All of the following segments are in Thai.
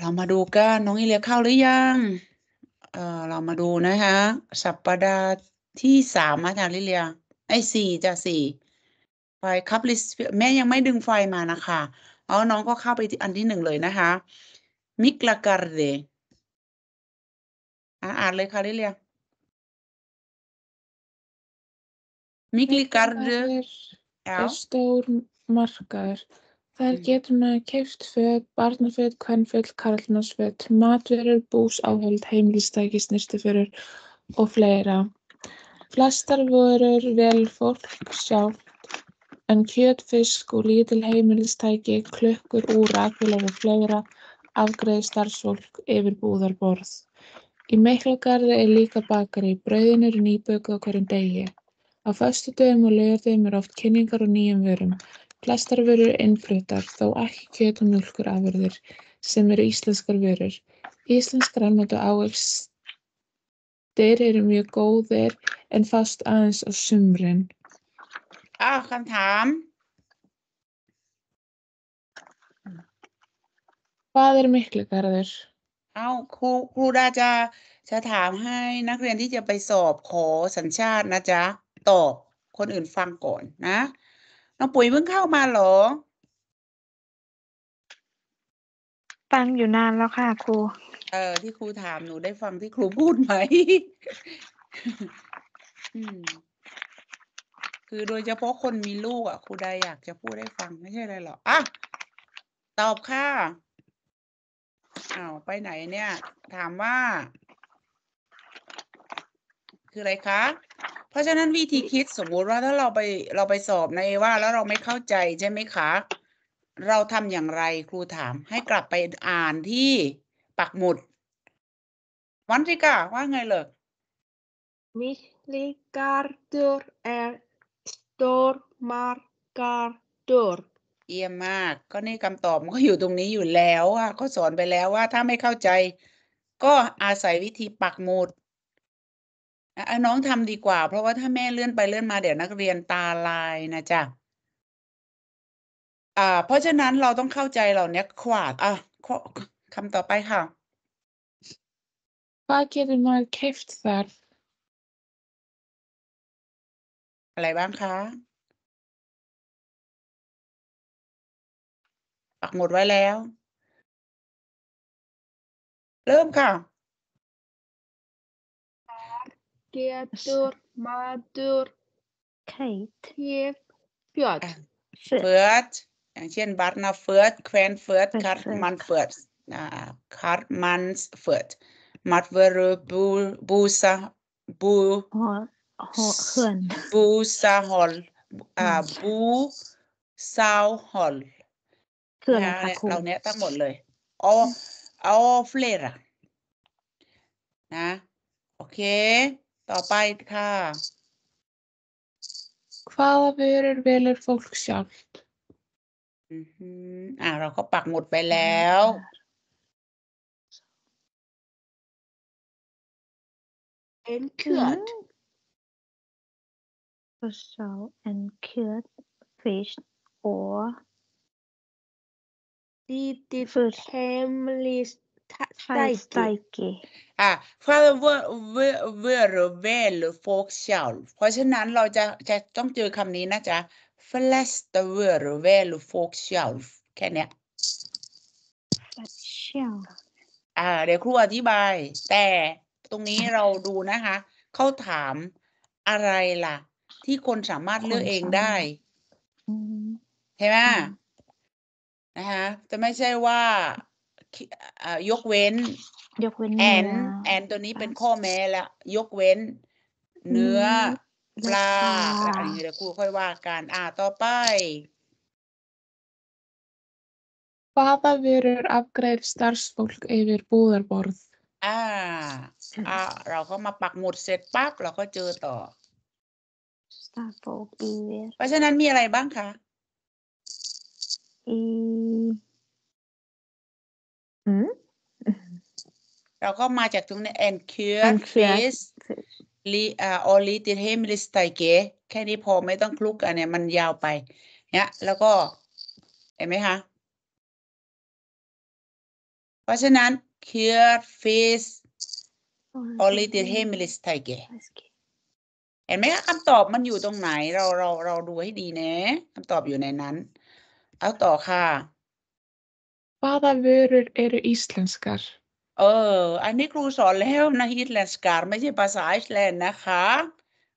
เรา มาดูกันน้องอีเลียเข้าหรือยัง เออเรามาดูนะคะสัปปดาห์ที่สามอาจารย์ลิเลียไอ้สี่จะสี่ไฟคับลิสแม่ยังไม่ดึงไฟมานะคะ เอาน้องก็เข้าไปที่อันที่หนึ่งเลยนะคะมิกลาการเดอ่านเลยค่ะลิเลียมิกลิการเดเอ Er stór markaður Þar mm. getur maður keypt föt, barnaföt, kvenföt, karlmannsföt, matvörur, búsáhöld, heimilistæki, snyrtiförur og fleira. Flestar vörur vel fólk sjálft en kjöt, fisk og lítil heimilistæki, klökkur, úr, akvilar og fleira afgreði starfsfólk yfir búðarborð. Í Meiklagarði er líka bakari, brauðin eru nýbökuð á hverjum degi. Á fastu dögum og lögardögum eru oft kynningar og nýjum vörum. Flestar vörur innfluttar, þó ekki kjöt- og mjólkurafurðir sem eru íslenskar vörur. Íslensk grænmeti og ávextir eru mjög góðir en fást aðeins á sumrin. อ้าวคำถาม Hvað er miklagarður? เอาครูครูดาจะจะถามให้นักเรียนที่จะไปสอบขอสัญชาตินะจ๊ะตอบคนอื่นฟังก่อนนะน้องปุ๋ยเพิ่งเข้ามาหรอฟังอยู่นานแล้วค่ะครู เออ ที่ครูถามหนูได้ฟังที่ครูพูดไหม คือโดยเฉพาะคนมีลูกอ่ะ ครูได้อยากจะพูดได้ฟังไม่ใช่อะไรหรออ่ะ ตอบค่ะ อ้าว ไปไหนเนี่ย ถามว่า คืออะไรคะเพราะฉะนั้นวิธีคิดสมมติว่าถ้าเราไปเราไปสอบในว่าแล้วเราไม่เข้าใจใช่ไหมคะ เราทำอย่างไรครูถามให้กลับไปอ่านที่ปักหมุดวันริกาว่าไงเลยิกา h r e g เอร์สต r ร์มาร์กา a ูร์เยี่ยมมากก็นี่คำตอบมันก็อยู่ตรงนี้อยู่แล้วอ่ะก็สอนไปแล้วว่าถ้าไม่เข้าใจ ก็อาศัยวิธีปักหมุดอน้องทำดีกว่า เพราะว่าถ้าแม่เลื่อนไปเลื่อนมาเดี๋ยวนักเรียนตาลายนะจ๊ะ อ่า เพราะฉะนั้นเราต้องเข้าใจเหล่านี้ขวาด อ่ะขคำต่อไปค่ะ Fark je den mal k r f t อะไรบ้างคะปักหมดไว้แล้ว เริ่มค่ะ getur maður keypt keypt föt เฟือดอย่างเช่นบัตนาเฟือดแควนเฟือดคาร์มันเฟือดนะคาร์มันเฟือดมัดเวอร์บูบูซาบูบูซาฮอลอ่าบูซาวฮอลนะเราเนี้ยทั้งหมดเลยโอโอเฟลระนะโอเคต่อไปค่ะคว a ð a v ร r u ร velur fólk sjálf? Mm h m อ่า เราก็ปักหมดไปแล้วเอ็นเคิร์ดกรอบเอ็นเคิร์ดฟิชหรือดีดีเฟอร์เทมลิสไตเกอ่ะเาะว่า์เ r ver v e หรือ folk s ลเพราะฉะนั้นเราจะจะต้องเจอคำนี้นะจ๊ะเฟลสเ e อ e r เวลหรือ folk s ล e แค่เนี้ย s h e l ลอเดี๋ยวครูอธิบาย แต่ตรงนี้เราดูนะคะ เขาถามอะไรล่ะ ที่คนสามารถเลือกเองได้ใช่ไหมนะคะ จะไม่ใช่ว่ายกเว้น ยกเว้นแอนแอนตัวนี้เป็นข้อแม้ละยกเว้น เนื้อปลาอะไรอย่างเงี้ยเดี๋ยวครูค่อยว่ากันอ่าต่อไป h า a ð a v e r u r afgreif s t a r f s f ó l เ yfir b ú ð a r b ร์ ð อร์อ่าอ่าเราก็มาปักหมุดเสร็จปั๊บเราก็เจอต่อสตาร์ส f s f เอเวอร์เพราะฉะนั้นมีอะไรบ้างคะอืมเราก็มาจากตรงนี้ and cure face ลีอ่าออลีติเทมิลิสไตเกแค่นี้พอไม่ต้องคลุกอันเนี้ยมันยาวไปเนี้ย แล้วก็ เห็นไหมคะ เพราะฉะนั้น cure face ออลีติเทมิลิสไตเกเห็นไหมคะคำตอบมันอยู่ตรงไหนเราเราเราดูให้ดีนะคำตอบอยู่ในนั้น เอาต่อค่ะ Hvaða vörur eru íslenskar? เอออันนี้ครูสอนแล้วนะอิสแลนด์สการไม่ใช่ภาษาไอซ์แลนด์นะคะ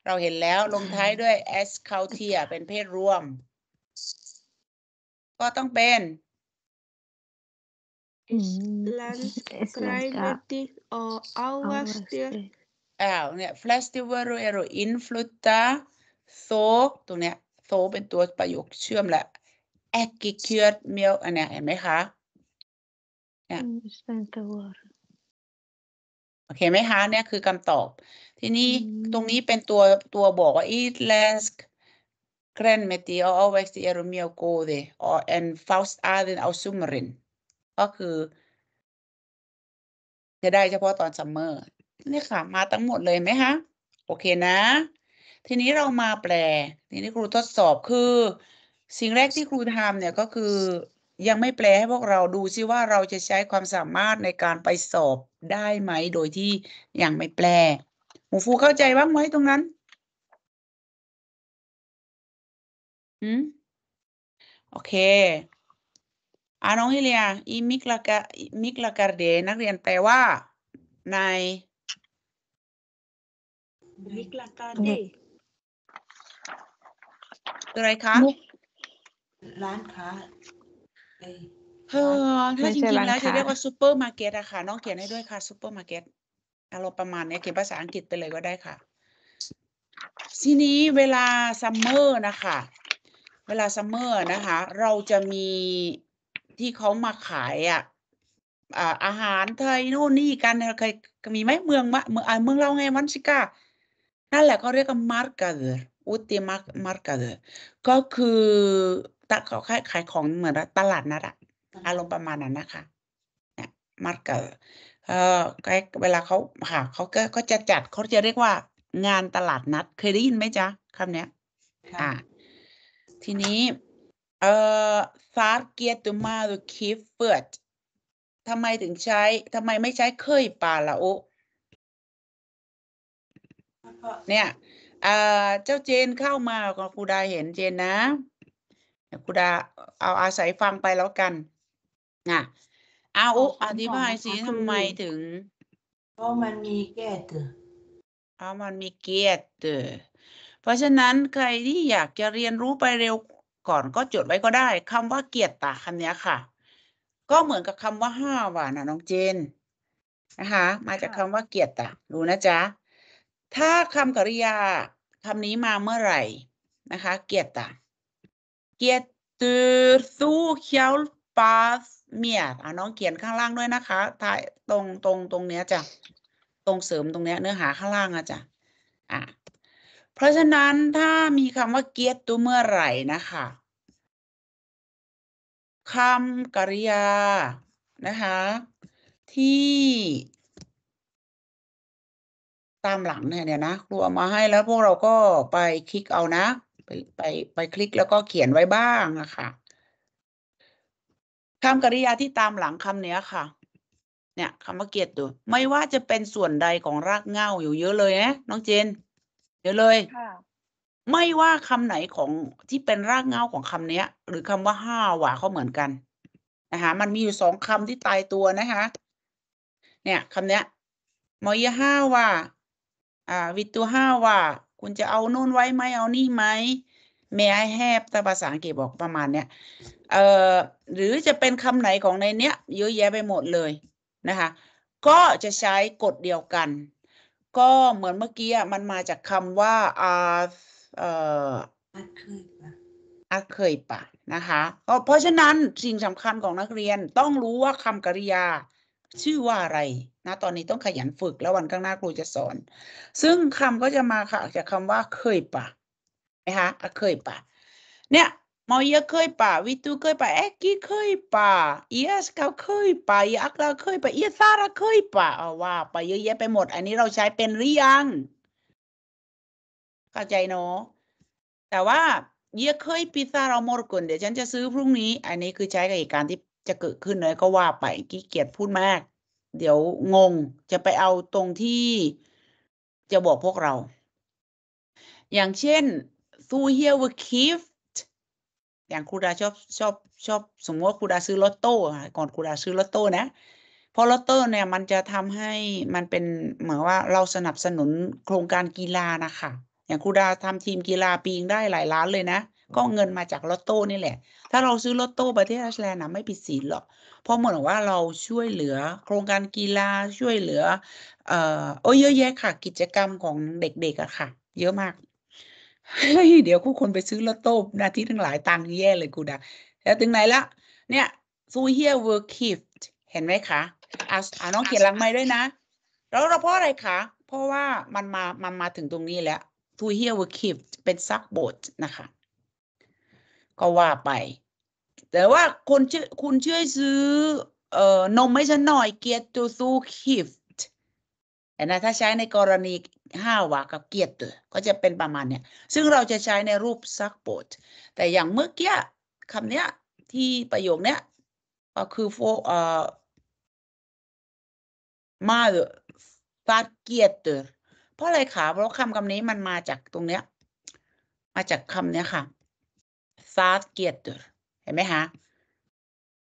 เราเห็นแล้วลงท้ายด้วย s c o u t i a เป็นเพศรวม ก็ต้องเป็น Landgræmeti og ávastir อ้าวเนี่ย festival เร o influta โซตรงเนี้ยโซเป็นตัวประโยคเชื่อมละ e g g i k j ö r t m e l อันเนี้ยเห็นไหมคะโอเคไหมคะเนี่ยคือคำตอบ ทีนี้ตรงนี้เป็นตัวตัวบอกว่า it lands grand meteor always the eromio go the or and faust arden a u s u m e r i n ก็คือ จะได้เฉพาะตอนซัมเมอร์นี่ค่ะมาทั้งหมดเลยไหมคะโอเคนะ ทีนี้เรามาแปลทีนี้ครูทดสอบคือ สิ่งแรกที่ครูทำเนี่ยก็คือยังไม่แปลให้พวกเราดูซิว่าเราจะใช้ความสามารถในการไปสอบได้ไหมโดยที่ยังไม่แปลหมูฟูเข้าใจบ้างไหมตรงนั้น อืมโอเคอาน้องฮิเลียอีมิกลากามิกลากาเด นักเรียนแปลว่าในมิกลากาเดคืออะไรคะร้านค้าเออถ้าจริงๆแล้วจะเรียกว่าซูเปอร์มาร์เก็ตอะค่ะน้องเขียนให้ด้วยค่ะซูเปอร์มาร์เก็ตอารมณ์ประมาณนี้เขียนภาษาอังกฤษไปเลยก็ได้ค่ะทีนี้เวลาซัมเมอร์นะคะเวลาซัมเมอร์นะคะเราจะมีที่เขามาขายอ่ะอาหารไทยโน่นนี่กันเคยมีไหมเมืองมะเมืองเมืองเราไงมันสิก้านั่นแหละก็เรียกว่ามาร์กเกอร์อุติมาร์กเกอร์ก็คือะเขาขายขายของเหมือนตลาดนัดอะอารมณ์ประมาณนั้นนะคะเนี่ยม์เกร์เออเวลาเขาหาเขาก็ขาจะจัดเขาจะเรียกว่า งานตลาดนัดเคยได้ยินไหมจ๊ะคำเนี้ยอ่าทีนี้เออซาร์เกียตุมาตุคีเฟิร์ตทำไมถึงใช้ทำไมไม่ใช้เคยปาละโอเนี่ยเจ้าเจนเข้ามาก็ครูด้เห็นเจนนะครูดาเอาอาศัยฟังไปแล้วกันนะเอาอุอธิบายสิทำไมถึง เพราะมันมีเกียรติเพราะมันมีเกียรติเพราะฉะนั้นใครที่อยากจะเรียนรู้ไปเร็วก่อนก็จดไว้ก็ได้คำว่าเกียรติตาคำนี้ค่ะ ก็เหมือนกับคำว่าห้าว่ะนะน้องเจน นะคะ มาจากคำว่าเกียรติตาดูนะจ๊ะถ้าคำกริยาคำนี้มาเมื่อไหร่นะคะ เกียรติตา getur þú hjálpað mér อ่ะน้องเขียนข้างล่างด้วยนะคะถ่ายตรงตรงตรงเนี้ยจ้ะ ตรงเสริมตรงเนี้ยเนื้อหาข้างล่างอะจ้ะอ่ะเพราะฉะนั้นถ้ามีคำว่าเกียรตวเมื่อไหร่นะคะคำกริยา นะคะ ที่ ตามหลังเนี่ยนะรูเอามาให้แล้วพวกเราก็ไปคลิกเอานะไปไปไปคลิกแล้วก็เขียนไว้บ้างอะค่ะคำกริยาที่ตามหลังคำเนี้ยค่ะ เนี่ยคำว่าเกียรติตัวไม่ว่าจะเป็นส่วนใดของรากเหง้าอยู่เยอะเลยนะน้องเจนเยอะเลยไม่ว่าคำไหนของที่เป็นรากเหง้าของคำเนี้ย หรือคำว่าห้าหว่าเขาเหมือนกัน นะคะ มันมีอยู่สองคำที่ตายตัวนะคะ เนี่ยคำเนี้ย มอยห้าว่าอ่า วิตัวห้าว่าคุณจะเอานู่นไว้ไหมเอานี่ไหม m ม y I h a v แต่ภาษาอังกฤษบอกประมาณเนี้ยเอ่อหรือจะเป็นคำไหนของในเนี้ย เยอะแยะไปหมดเลยนะคะ ก็จะใช้กฎเดียวกัน ก็เหมือนเมื่อกี้มันมาจากคำว่าอาเอ่ออาเคยปะนะคะเพราะฉะนั้นสิ่งสำคัญของนักเรียนต้องรู้ว่าคำกริยา ชื่อว่าอะไรนะตอนนี้ต้องขยันฝึกแล้ววันข้างหน้าครูจะสอน ซึ่งคำก็จะมาค่ะจากคาว่าเคยปะนะคะเคยปะเนี่ยมาเยเคยป่วิตูเคยป่เอ็กกี้เคยป่าเอสเขาเคยป่ยักเราเคยปะาเอสซาราเคยป่เอาว่า ไปเยอะแยะไปหมด อันนี้เราใช้เป็นหรือยังเข้าใจเนาะแต่ว่าเยอะเคยพิซซ่าเราหมดก่อนเดี๋ยวฉันจะซื้อพรุ่งนี้ อันนี้คือใช้กับเหตุการณ์ที่จะเกิดขึ้นเลยก็ว่าไปกี้เกียจพูดมากเดี๋ยวงงจะไปเอาตรงที่จะบอกพวกเรา อย่างเช่นซูเฮียวคิฟต์อย่างครูดาชอบชอบชอบ สมมติว่าครูดาซื้อลอตโต้ก่อนครูดาซื้อลอตโต้นะพราะลอตโต้เนี่ยมันจะทำให้มันเป็นเหมือนว่าเราสนับสนุนโครงการกีฬานะคะ อย่างครูดาทำทีมกีฬาปีงได้หลายล้านเลยนะก็เงินมาจากลอตโต้นี่แหละ ถ้าเราซื้อลอตโต้ประเทศรัสเซียนะไม่ผิดศีลหรอก เพราะเหมือนว่าเราช่วยเหลือโครงการกีฬาช่วยเหลือ เอ่อ โอ้เยอะแยะค่ะ กิจกรรมของเด็กๆอะค่ะ เยอะมาก เฮ้ย เดี๋ยวคู่คนไปซื้อลอตโต้นาทีทั้งหลายตังค์แย่เลยกูนะแล้วถึงไหนละ เนี่ยซูเฮียเวิร์คิฟเห็นไหมคะ อ่าน้องเขียนหลังไม้ด้วยนะ แล้วเราเพราะอะไรคะ เพราะว่ามันมา มันมาถึงตรงนี้แล้วทูเฮียเวิร์คิฟเป็นซักโบสนะคะก็ว่าไป แต่ว่าคุณช่วยคุณช่วยซื้อเอ่อนมให้ฉันหน่อยเกียรติสูคิฟต์นะถ้าใช้ในกรณีห้าวากับเกียรติก็จะเป็นประมาณเนี้ย ซึ่งเราจะใช้ในรูปซักโบดแต่อย่างเมื่อกี้คำเนี้ยที่ประโยคเนี้ยก็คือโฟเอ่อมาเดฟาเกียรติเพราะอะไรคะเพราะคำคำนี้มันมาจากตรงเนี้ยมาจากคำเนี้ยค่ะซาสเก t ต r เห็นไหมคะ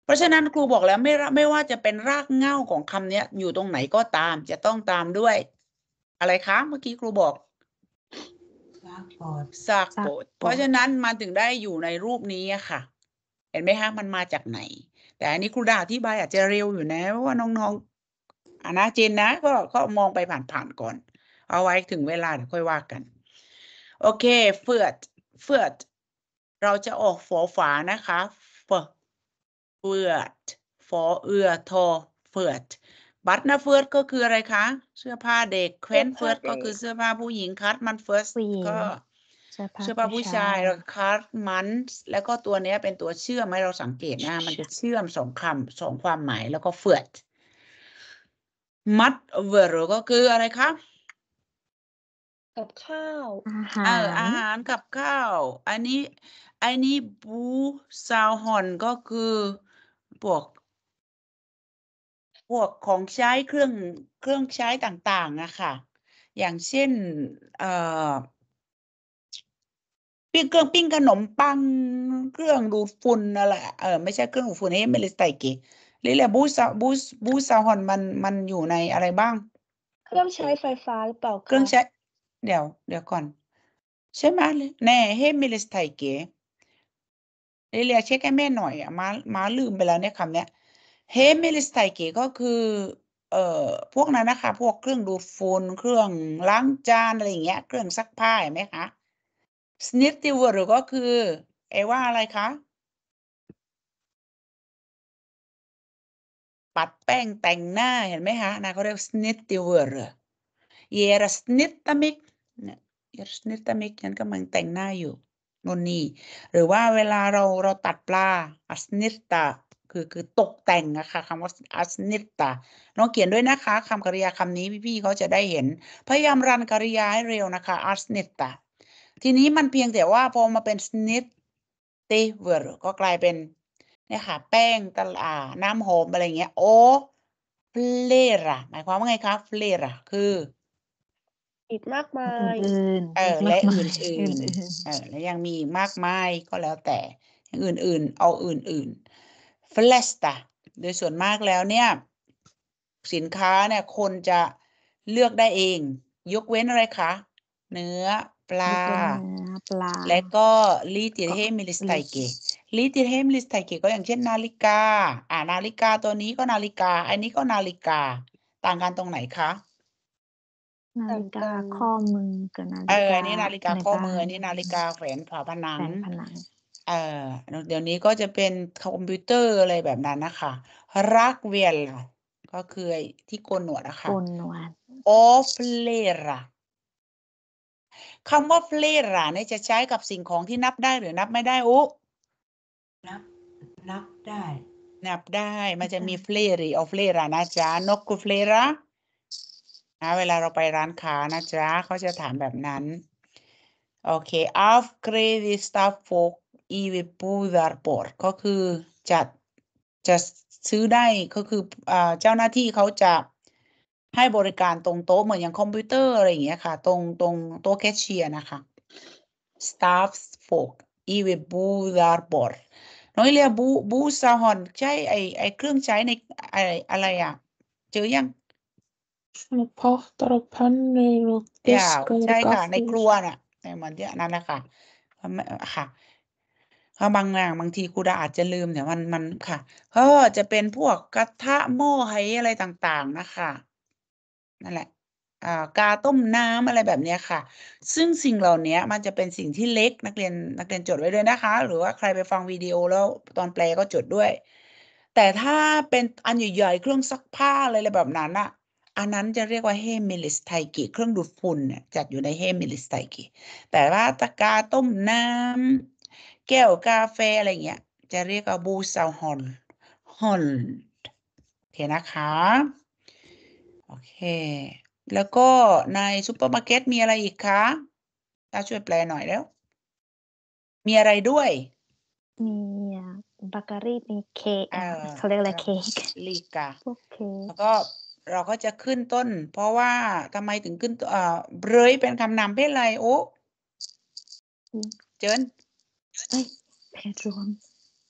เพราะฉะนั้นครูบอกแล้วไม่ไม่ว่าจะเป็นรากเง่าของคำนี้อยู่ตรงไหนก็ตามจะต้องตามด้วย อะไรคะเมื่อกี้ครูบอกซากโดปดเพราะฉะนั้นมันถึงได้อยู่ในรูปนี้ค่ะ เห็นไหมคะมันมาจากไหน แต่อันนี้ครูดาอธิบายอาจจะเร็วอยู่นะ ว่าน้องๆอนาเจนนะ ก็ก็มองไปผ่านๆก่อน เอาไว้ถึงเวลาเดี๋ยวค่อยว่ากันโอเคเฟือดเฟือดเราจะออกฝอฝานะคะ เฟือดฝอเอือทอ เฟือดบัตนาเฟือดก็คืออะไรคะ เสื้อผ้าเด็ก เควนเฟือดก็คือเสื้อผ้าผู้หญิงคัดมันเฟือดก็เสื้อผ้าผู้ชายเราคัดมัน แล้วก็ตัวนี้เป็นตัวเชื่อมให้เราสังเกตนะมันจะเชื่อมสองคำสองความหมายแล้วก็เฟือดมัดเวอร์ก็คืออะไรคะกับข้าวอาหารอาหารกับข้าวอันนี้อันนี้บูซาวฮอนก็คือพวกพวกของใช้เครื่องเครื่องใช้ต่างๆอะค่ะ อย่างเช่นเอ่อปิ้งเครื่องปิ้งขนมปังเครื่องดูดฝุ่นอะไรเออไม่ใช่เครื่องดูดฝุ่นเี่ไม่ลิใส่เกีลิเล่บูซาบูบูซาวฮอนมันมันอยู่ในอะไรบ้าง เครื่องใช้ไฟฟ้าหรือเปล่าเครื่องใช้เดี๋ยวเดี๋ยวก่อนใช่ไหมแน่เฮมิลิสไทเกเรียเช็คให้แม่หน่อยอะมามาลืมไปแล้วเนี่ยคำเนี้ยเฮมิลิสไทเกก็คือเอ่อพวกนั้นนะคะพวกเครื่องดูดฝุ่นเครื่องล้างจานอะไรอย่างเงี้ย เครื่องซักผ้าไหมคะสนิติวหรือก็คือไอ้ว่าอะไรคะปัดแป้งแต่งหน้าเห็นไหมคะนะเขาเรียกสนิติวอร์เยรสนิตมิกเนี่ยนตามิกฉันกำลังแต่งหน้าอยู่นนนี่หรือว่าเวลาเราเราตัดปลาอัสนิตาคือคือตกแต่งนะคะคำว่าอัสนิตาน้องเขียนด้วยนะคะคำกริยาคำนี้พี่ๆเขาจะได้เห็น พยายามรันกริยาให้เร็วนะคะอัสนิตาทีนี้มันเพียงแต่ว่าพอมาเป็นสนิตเตเวอร์ก็กลายเป็นเนี่ยค่ะแป้งตลาน้ำหอมอะไรเงี้ยโอเฟลระหมายความว่าไงคะเฟลระคืออีกมากมายอื่นเออและอื่นนเออและยังมีมากมายก็แล้วแต่อื่น ๆ เอาอื่นๆ f l ต s t a โดยส่วนมากแล้วเนี่ย สินค้าเนี่ยคนจะเลือกได้เองยกเว้นอะไรคะ เนื้อ ปลาและก็ลิติเทมิลิสไตเกลิติเทมิลิสไตเกก็อย่างเช่น นาฬิกา อ่านาฬิกาตัวนี้ก็นาฬิกา อันนี้ก็นาฬิกาต่างกันตรงไหนคะนาฬิกาข้อมือกับนาฬิกาเออนี่นาฬิกาข้อมือนี่นาฬิกาแขวนาผนังผนังเออเดี๋ยวนี้ก็จะเป็นคอมพิวเตอร์อะไรแบบนั้นนะคะ รักเวียนละก็คือที่โกนหนวดนะคะโกนหนวดออฟเลระคำว่าเฟลระเนี่ยจะใช้กับสิ่งของที่นับได้หรือนับไม่ได้ อุ๊นับ นับได้ นับได้ มันจะมีเฟลรีออฟเลระนะจ๊ะนกกูเฟลระนะเวลาเราไปร้านค้านะจ๊ะเขาจะถามแบบนั้นโอเค auf k r e d i t s t a f f i v p u d a r p o r ก็คือจะจะซื้อได้ก็คือเจ้าหน้าที่เขาจะให้บริการตรงโต๊ะเหมือนอย่างคอมพิวเตอร์อะไรอย่างเงี้ยค่ะตรงตรงโต๊ะแคชเชียร์นะคะ staff folk i v b u d a r b o r น้อยเรียบูบูซาฮอนใช่ไอไอเครื่องใช้ในไออะไรอะเจอยัง svona pottar og pönnur og diskur ใช่ค่ะในครัวน่ะในเหมือนที่อนั่นแหละค่ะค่ะเพราะบางอย่างบางทีครูดาอาจจะลืมเนี่ยมันมันค่ะก็จะเป็นพวกกระทะหม้อไหอะไรต่างๆนะคะนั่นแหละอ่ากาต้มน้ำอะไรแบบนี้ค่ะ ซึ่งสิ่งเหล่านี้มันจะเป็นสิ่งที่เล็กนักเรียนนักเรียนจดไว้ด้วยนะคะ หรือว่าใครไปฟังวิดีโอแล้วตอนแปลก็จดด้วย แต่ถ้าเป็นอันใหญ่ๆเครื่องซักผ้าอะไรแบบนั้นอะอันนั้นจะเรียกว่าเฮมิลิสไทกิเครื่องดูดฝุ่นเนี่ยจัดอยู่ในเฮมิลิสไทกิแต่ว่าตะกาต้มน้ำแก้วกาแฟอะไรเงี้ย จะเรียกว่าบูซาฮอนฮอนโอเคนะคะโอเค แล้วก็ในซูเปอร์มาร์เก็ตมีอะไรอีกคะตาช่วยแปลหน่อยแล้วมีอะไรด้วยมีบักการีมีเค้กเขาเรียกอะไรเค้กลีกาแล้วก็เราก็จะขึ้นต้น เพราะว่าทำไมถึงขึ้นเอ่อเบรยเป็นคำนามเพศอะไรโอ้เจินเพศรวม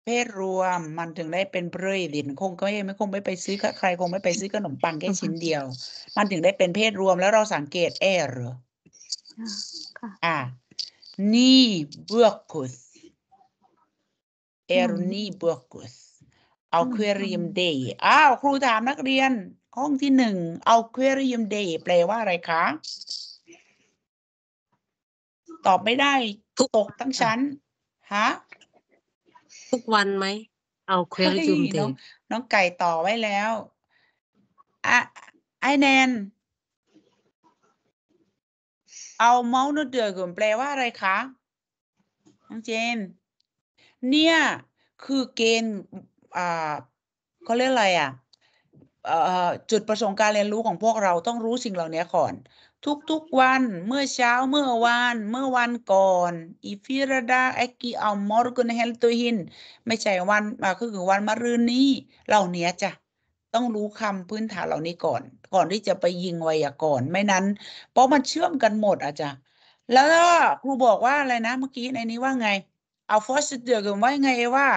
เพศรวม มันถึงได้เป็นเบรยดินคงก็ไม่คงไม่ไปซื้อใครคงไม่ไปซื้อขนมปังแค่ชิ้นเดียว มันถึงได้เป็นเพศรวมแล้วเราสังเกตแอหรออ่านี่เบือกกุสเอร์นี่เบือกกุสเอาควเรียมเดย์อ้าวครูถามนักเรียนห้องที่หนึ่ง aquarium day แปลว่าอะไรคะตอบไม่ได้ทุกตกทั้งชั้นฮะทุกวันไหมเอาเควียรีมเดนน้องไก่ต่อไว้แล้วอะไอแนนเอาเมาส์นูเดือกแปลว่าอะไรคะน้องเจน เนี่ย คือเกณฑ์อ่าเขาเรียกอะไร อ่ะจุดประสงค์การเรียนรู้ของพวกเราต้องรู้สิ่งเหล่านี้ก่อน ทุกๆวันเมื่อเช้าเมื่อวานเมื่อวันก่อนอีฟิรดาเอกิอัลมอร์กุนเฮลตุฮินไม่ใช่วันมาคือวันมะรืนนี้ เหล่านี้จ้ะต้องรู้คำพื้นฐานเหล่านี้ก่อน ก่อนที่จะไปยิงไวยากรณ์ไม่นั้น เพราะมันเชื่อมกันหมดอาจารย์แล้วครูบอกว่าอะไรนะเมื่อกี้ในนี้ว่าไงเอาฟอสเดือกว้ไงว่า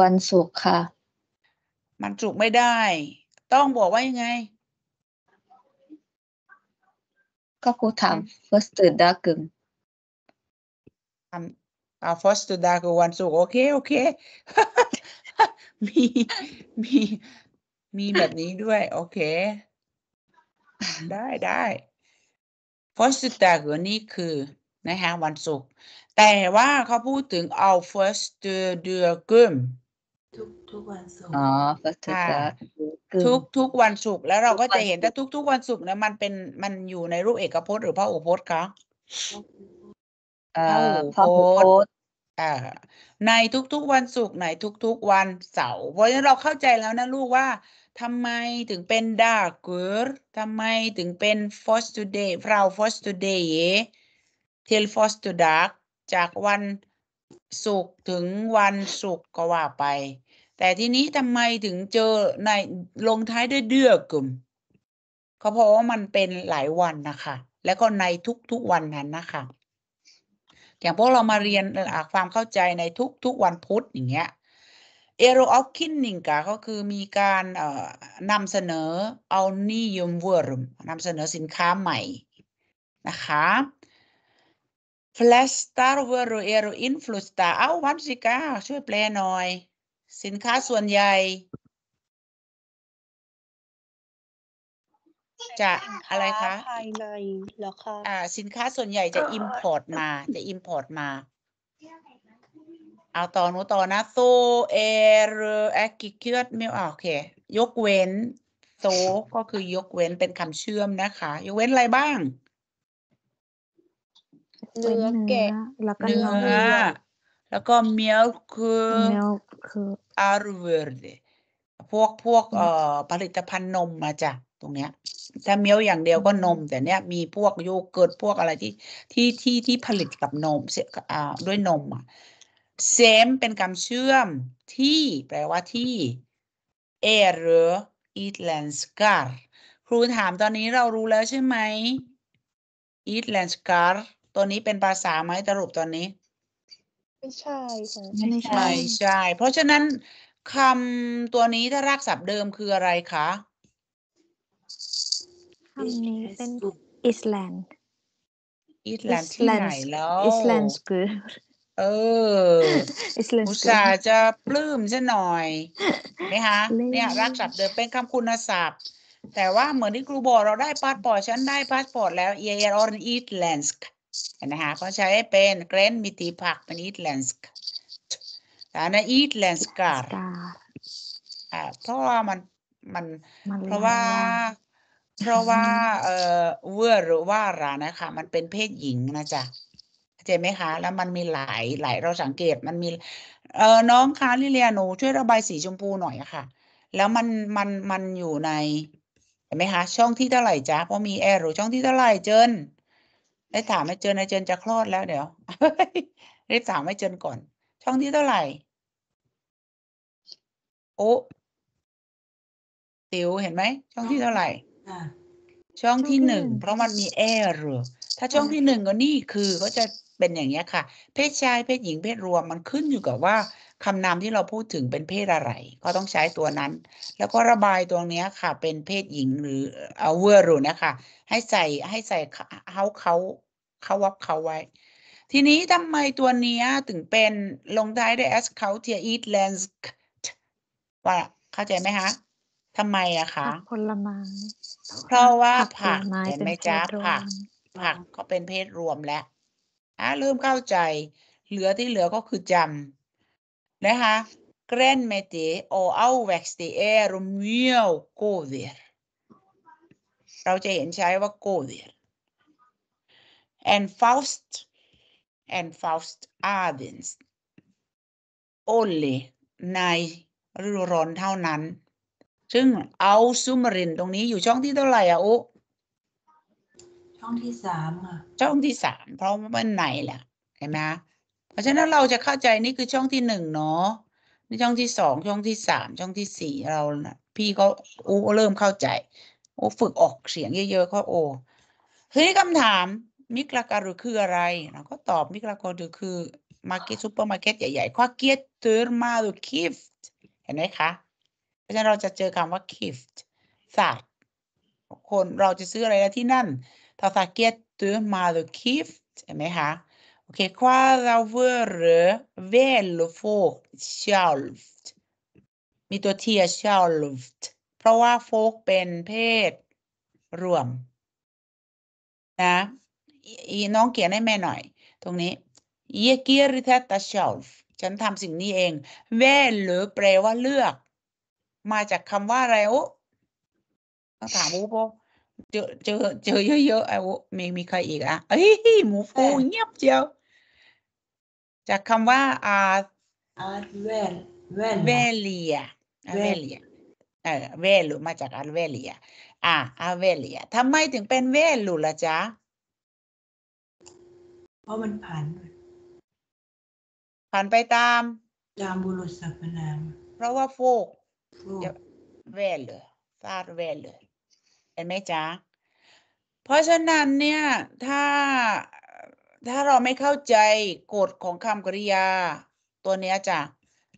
วันศุกร์ค่ะมันจุกไม่ได้ ต้องบอกว่ายังไง ก็ครูถาม first a ากึงทำอ่า first d a กึวันศุกร์โอเคโอเคมีมีมีแบบนี้ด้วย โอเค ได้ได้ first d a ่หัวนี้คือนะคะวันศุกร์ แต่ว่าเขาพูดถึงเอา first เ d a อกึงทุกทุกวันศุกร์อ๋อก็จะ่ทุกทุกวันศุกร์แล้วเราก็จะเห็นถ้าทุกทุกวันศุกร์เนี่ยมันเป็นมันอยู่ในรูปเอกพจน์หรือพหูพจน์คะเพระโอพจน์อ่าในทุกๆวันศุกร์ในทุกๆวันเสาร์เพราะฉะนั้นเราเข้าใจแล้วนะลูกว่าทำไมถึงเป็นดาเกิร์ทำไมถึงเป็น first today เรา first today เท till first to dark จากวันศุกร์ถึงวันศุกร์ก็ว่าไป แต่ทีนี้ทำไมถึงเจอในลงท้ายด้วยเดือกลุ่มเขาเพราะว่ามันเป็นหลายวันนะคะแล้วก็ในทุกๆวันนั้นนะคะอย่างพวกเรามาเรียนความเข้าใจในทุก ๆวันพุธอย่างเงี้ยเอโรออฟคินนิงกะก็คือมีการนำเสนอเอานิยมเวิร์มนำเสนอสินค้าใหม่นะคะ Plastar v e r o e r o i n f l u s t a เอ้าพันสิกาช่วยแปลหน่อย สินค้าส่วนใหญ่ จะอะไรคะภายในหรอคะอ่าสินค้าส่วนใหญ่จะ import มาจะ import มาเอาต่อหนูต่อนะโ so air a g r i c u l t ไม่โอเคยกเว้นโซก็คือยกเว้นเป็นคำเชื่อมนะคะยกเว้นอะไรบ้างเนื้อแกะแล้วก็เนื้อแล้วก็ milk คือ milk เวอ a r v e r พวกพวกเอ่อผลิตภัณฑ์นมมาจ้ะตรงเนี้ยถ้าเมียวอย่างเดียวก็นม แต่เนี้ยมีพวกโยเกิร์ตพวกอะไรที่ที่ที่ที่ผลิตกับนม เสอ่าด้วยนมอ่ะเซมเป็นคำเชื่อมที่แปลว่าที่เอเรอีทแลนสกาครูถามตอนนี้เรารู้แล้วใช่ไหมอีทแลนสกาตัวนี้เป็นภาษาไหมสรุปตอนนี้ ไม่ใช่ค่ะไม่ใช่ไม่ใช่ เพราะฉะนั้นคำตัวนี้ถ้ารากศัพท์เดิมคืออะไรคะคำนี้เป็นอิสแลนด์อิสแลนด์ที่ไหนแล้วอิสแลนด์สกูเอออิสแลนด์อุตส่าห์จะปลื้มซะหน่อยไหมคะเนี่ยรากศัพท์เดิมเป็นคำคุณศัพท์ แต่ว่าเหมือนที่ครูบอกเราได้พาสปอร์ตฉันได้พาสปอร์ตแล้ว เอเอรออนอิสแลนด์นะคะเขาใช้เป็นเกรนมิติผักเป็นอีทแลนส์แต่นอีทแลนส์การ์เพราะว่ามันมันเพราะว่าเพราะว่าเอ่อเวอร์หรือว่ารานะคะ มันเป็นเพศหญิงนะจ๊ะเข้าใจไหมคะ แล้วมันมีหลาย หลายเราสังเกตมันมี เออน้องคะลิเลียหนูช่วยระบายสีชมพูหน่อยค่ะ แล้วมันมันมันอยู่ในเห็นไหมคะ ช่องที่เท่าไหร่จ๊ะเพราะ มีแอร์หรือช่องที่เท่าไหร่เจนได้ถามไม้เจนไอเจนจะคลอดแล้วเดี๋ยวรีบถามไม้เจนก่อน ช่องที่เท่าไหร่ โอ้ติวเห็นไหม ช่องที่เท่าไหร่ช่องที่หนึ่งเพราะมันมีแอร์ถ้าช่องที่หนึ่งก็นี่คือก็จะเป็นอย่างนี้ค่ะ เพศชายเพศหญิงเพศรวมมันขึ้นอยู่กับว่าคำนามที่เราพูดถึงเป็นเพศอะไร ก็ต้องใช้ตัวนั้น แล้วก็ระบายตัวนี้ค่ะ เป็นเพศหญิงหรือเอาเวอร์รูนะคะ ให้ใส่ให้ใส่เขาเขาเขาวับเขาไว้ ทีนี้ทำไมตัวนี้ถึงเป็นลงท้ายด้วย s c u l t u r e eat l ล n ส s ว่าเข้าใจไหมคะทำไมอะคะผลไม้เพราะว่าผักเห็นไหมจ้าผักผักก็เป็นเพศรวมแล้วอะเริ่มเข้าใจ เหลือที่เหลือก็คือจำนะคะ g r æ n m e t e og a f v æ k t i eru m i e g c o v i r เราจะเห็นใช้ว่า c o v i r en f u s t en f u s t aðeins only ในฤดูร้อนเท่านั้น ซึ่งเอาซูมรินตรงนี้อยู่ช่องที่เท่าไหร่อ่ะโอ้ช่องที่สามค่ะช่องที่สามเพราะมันไหนแหละเห็นไหมเพราะฉะนั้นเราจะเข้าใจนี่คือช่องที่หนึ่งเนาะนี่ช่องที่สองช่องที่สามช่องที่สี่เราพี่ก็อู้เริ่มเข้าใจโอ้ฝึกออกเสียงเยอะๆก็โอ้เฮ้ยคำถามมิกลาการุคืออะไรเราก็ตอบมิกลาการุคือมาร์เก็ตซูเปอร์มาร์เก็ตใหญ่ๆข้อเกียรตเตอร์มาดูคิฟต์เห็นไหมคะเพราะฉะนั้นเราจะเจอคำว่าคิฟต์สัตว์คนเราจะซื้ออะไรที่นั่น þá það getur maður kýft, með það, ok, hvaða voru velu fólk sjálft, mitt og tíu sjálft, เพราะว่าฟกเป็นเพศรวมนะน้องเขียนให้แม่หน่อย ตรงนี้เยเกียริเทตาชอลฟ์ฉันทำสิ่งนี้เองเวลหรือแปลว่าเลือก มาจากคำว่าอะไรโอ้ต้องถามอูโปเจอเจอเจอเยอะๆไอ้มีมีใครอีกอ่ะ เอ้ยหมูฟูเงียบเจียวจากคำว่าอาอาเวลเวลเวเลียเวเลียเออเวลูมาจากอาเวเลียอ่าอาเวเลียทำไมถึงเป็นเวลูล่ะจ๊ะเพราะมันผ่านผ่านไปตาม ตามบุรุษสรรพนามเพราะว่าโฟกเวลเลยซาดเวลเลยช่ไหมจ๊ะเพราะฉะนั้นเนี่ยถ้าถ้าเราไม่เข้าใจกฎของคำกริยาตัวเนี้ยจ้ะ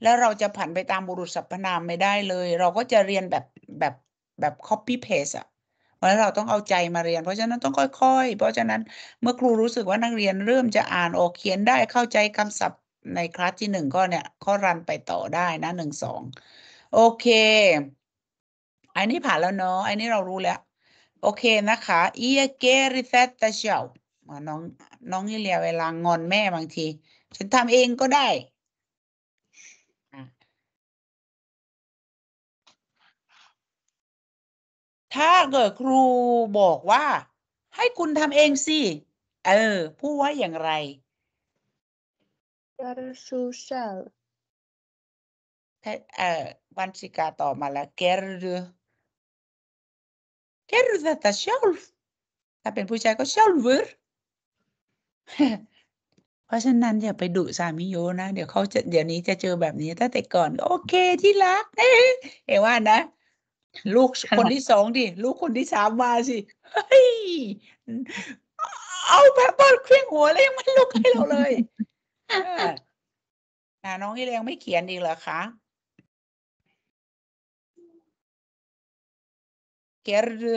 แล้วเราจะผันไปตามบุรุษสรรพนามไม่ได้เลย เราก็จะเรียนแบบแบบแบบ copy paste อะเพราะเราต้องเอาใจมาเรียน เพราะฉะนั้นต้องค่อย ๆ เพราะฉะนั้นเมื่อครูรู้สึกว่านักเรียนเริ่มจะอ่านออกเขียนได้เข้าใจคำศัพท์ในคลาสที่หนึ่งก็เนี่ยก็รันไปต่อได้นะหนึ่งสองโอเค อันนี้ผ่านแล้วเนาะอันนี้เรารู้แล้วโอเคนะคะอีเกริเซตตาเชียวน้อง น้องนี่เลียเวลางอนแม่บางที ฉันทำเองก็ได้ ถ้าเกิดครูบอกว่า ให้คุณทำเองสิ เออ พูดว่าอย่างไรกระซูเซลเออวันสิกาต่อมาแล้วแกรือ gerðu þetta sjálf. Það เป็นผู้ชายก็ sjálfur เพราะฉะนั้นอย่าไปดุสามีโยนะเดี๋ยวเขาจะเดี๋ยวนี้จะเจอแบบนี้ถ้าแต่ก่อน โอเคที่รักเอ๊เอว่านะ ลูกคนที่สองดิลูกคนที่สามมาสิเฮ้ยเอาแบบบอลเครื่องหัวแล้วยังไม่ลุกให้เราเลยน้องอีเลียงไม่เขียนดีเหรอคะ gerðu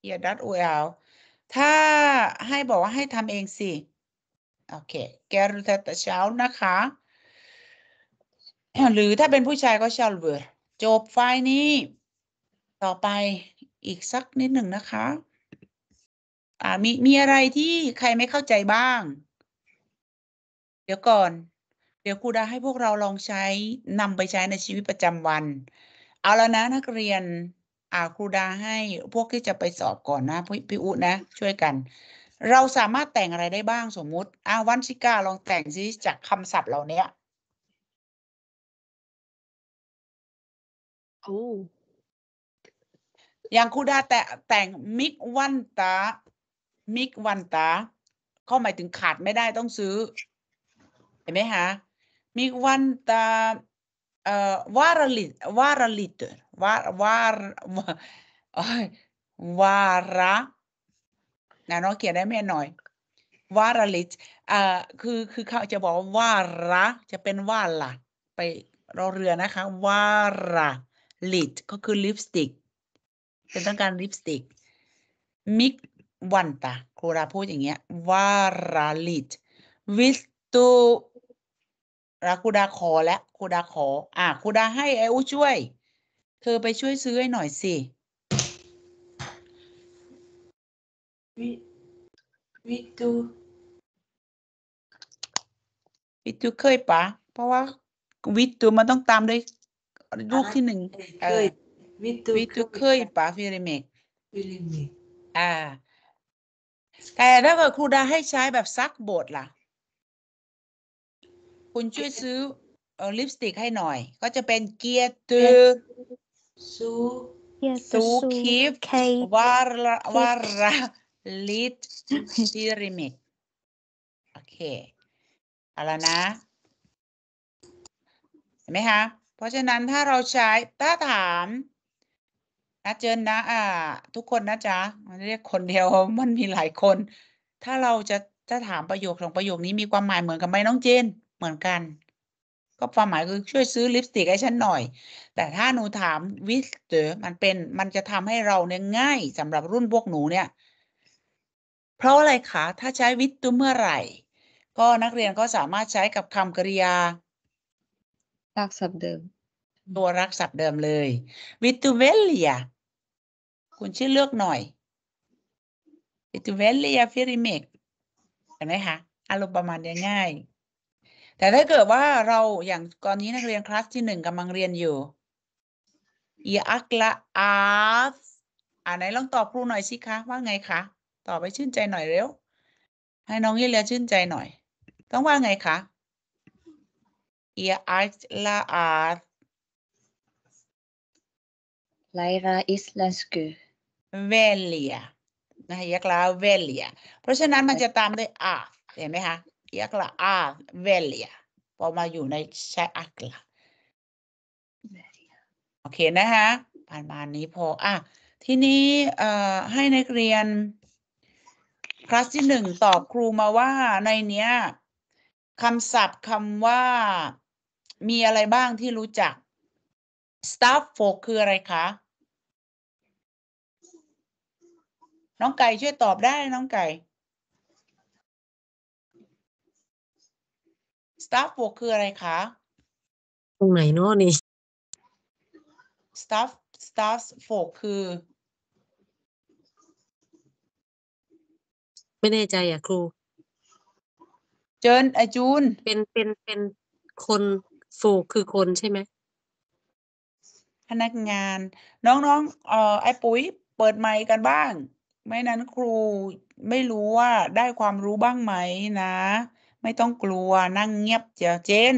เอียดัดอูเอาถ้าให้บอกว่าให้ทำเองสิโอเคแกรู้แต่เช้านะคะ หรือถ้าเป็นผู้ชายก็ชาเบอร์จบไฟล์นี้ ต่อไปอีกสักนิดหนึ่งนะคะอ่ามีมีอะไรที่ใครไม่เข้าใจบ้าง เดี๋ยวก่อน เดี๋ยวครูดาให้พวกเราลองใช้นำไปใช้ในชีวิตประจำวันเอาแล้วนะนักเรียนอาครูดาให้พวกที่จะไปสอบก่อนนะพี่พี่อุนะ ช่วยกัน เราสามารถแต่งอะไรได้บ้างสมมุติอาวันชิก้าลองแต่งซิจากคำศัพท์เหล่านี้โอ้อย่างครูดาแต่แต่งมิกวันตามิกวันตาก็หมายถึงขาดไม่ได้ต้องซื้อ เห็นไหมฮะมิกวันตา varalit, varalitur, var, var, vara นะน้องเขียนได้แม่หน่อยวาราลิตอ่าคือคือเขาจะบอกวาระจะเป็นว่าละไปรอเรือนะคะวาระลิตก็คือลิปสติกเป็นต้องการลิปสติกมิกวันตาครูราพูดอย่างเงี้ยวาราลิตวิสตูรักคูดาขอและคูดาขออ่ะคูดาให้ไออุช่วย เธอไปช่วยซื้อให้หน่อยสิวิวิตูวิตูเคยปะเพราะว่าวิตูมันต้องตามด้วย ลูกที่หนึ่งเคยวิตูวิตูเคยปะฟิริเมกฟิริเมกอ่าแต่ถ้าเกิดครูดาให้ใช้แบบซักบทล่ะคุณช่วยซื้อลิปสติกให้หน่อย ก็จะเป็นเกียร์ตือซูซูคิฟวาระวาระลิปซิริมิกโอเคเอาละนะเห็นไหมคะเพราะฉะนั้นถ้าเราใช้ถ้าถามนะเจนนะอ่าทุกคนนะจ๊ะมเรียกคนเดียวมันมีหลายคน ถ้าเราจะถ้าถามประโยคของประโยคนี้มีความหมายเหมือนกันไหมน้องเจนเหมือนกัน ก็ความหมายคือช่วยซื้อลิปสติกให้ฉันหน่อย แต่ถ้าหนูถามวิสเตอร์มันเป็นมันจะทำให้เราเนี่ยง่ายสำหรับรุ่นพวกหนูเนี่ย เพราะอะไรคะถ้าใช้วิตตุเมื่อไหร่ ก็นักเรียนก็สามารถใช้กับคำกริยารักศัพท์เดิม ตัวรักศัพท์เดิมเลยวิตูเวเลียคุณชื่อเลือกหน่อยวิตูเวเลียฟิริเมกเห็นไหมคะอารมณ์ประมาณง่ายแต่ถ้าเกิดว่าเราอย่างตอนนี้นักเรียนคลาสที่หนึ่งกำลังเรียนอยู่อีอักละอาฟอ่านไหนลองตอบครูหน่อยสิคะว่าไงคะตอบไปชื่นใจหน่อยเร็วให้น้องยี่เลียชื่นใจหน่อย ต้องว่าไงคะอีอักละอาฟไลร r a islandske v e ลียนะฮะยักลาเวเลียเพราะฉะนั้นมันจะตามด้วยอาเห็นไหมคะ j a กล a อาเว l j a vad man gjorde i อักละโอเคนะคะประมาณนี้พออ่ะทีนี้ให้นักเรียนคลาสที่หนึ่งตอบครูมาว่า ในเนี้ยคำศัพท์คำว่า มีอะไรบ้างที่รู้จัก staff f o คืออะไรคะน้องไก่ช่วยตอบได้น้องไก่ staff work คืออะไรคะตรงไหนเนาะนี่ staff staff work คือ ไม่แน่ใจอ่ะครูเจินไอจูนเป็นเป็นเป็นคนโฟกคือคนใช่ไหมพนักงาน น้องน้องเอ่อไอปุ๋ย เปิดไมค์กันบ้าง ไม่นั้นครูไม่รู้ว่าได้ความรู้บ้างไหมนะไม่ต้องกลัวนั่งเงียบเจ้าเจน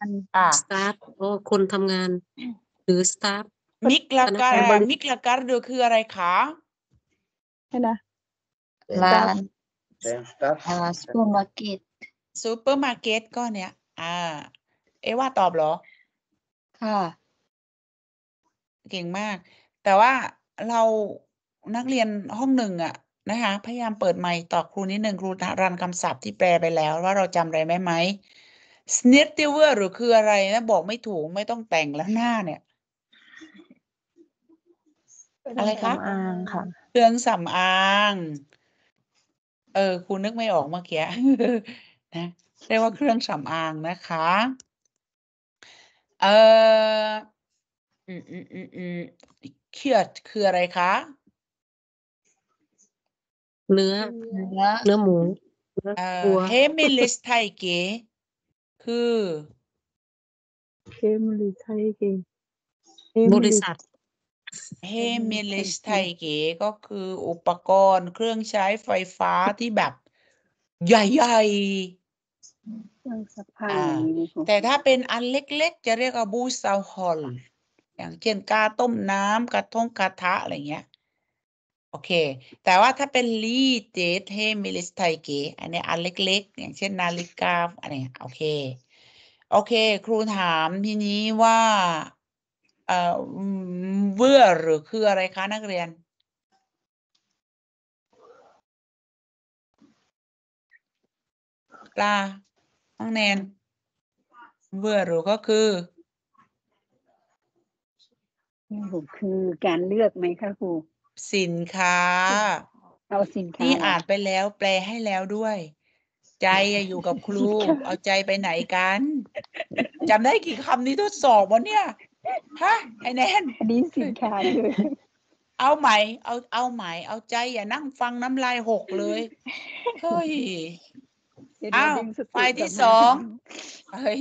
ส่า s t a โอ้ คนทำงาน หรือตาร์ทมิกลาการมิกลาการเดคืออะไรคะใช่นะ ร้านาซูเปอร์มาร์เก็ตซูเปอร์มาร์เก็ตก็เนี่ย อ่า เอว่าตอบเหรอ ค่ะ เก่งมาก แต่ว่าเรา นักเรียนห้องหนึ่งอะนะคะ พยายามเปิดไมค์ต่อครูนิดหนึ่งครูรันคำศัพท์ที่แปลไปแล้วว่าเราจำอะไรไหมไหม s n i วอ e r หรือคืออะไรนะบอกไม่ถูก ไม่ต้องแต่งแล้วหน้าเนี่ย อะไรคะอางค่ะ เครื่องสำอาง เออครูนึกไม่ออกเมื่อกี้นะเรียกว่าเครื่องสำอางนะคะ เอออืออืออือืเครียดคืออะไรคะเนื้อเนื้อเนื้อหมูเฮมิลิสไทเกคือเฮมิลิสไทเกบริษัทเฮมิลิสไทเกก็คืออุปกรณ์เครื่องใช้ไฟฟ้าที่แบบ ใหญ่ๆแต่ถ้าเป็นอันเล็กๆจะเรียกว่าบูซาฮอลอย่างเช่นกาต้มน้ำกระทงกระทะอะไรเงี้ยโอเค แต่ว่าถ้าเป็นลีเดทเฮมิลิสไทเกอันนี้อันเล็กๆอย่างเช่นนาฬิกาอันนี้โอเคโอเค ครูถามทีนี้ว่าเอ่อเวอร์หรือคืออะไรคะนักเรียนลาน้องแนนเวอร์หรือก็คือคือการเลือกไหมคะครูสินค้าเอาสินค้าที่อ่านไปแล้วแปลให้แล้วด้วย ใจอยู่กับครู เอาใจไปไหนกัน จำได้กี่คำนี้ทดสอบวะเนี่ย ฮะ ไอแนนอันนี้สินค้าเลย เอาไหม เอา เอาไหม เอาใจอย่านั่งฟังน้ำลายหกเลย เฮ้ยอ้าวไฟที่สองเฮ้ย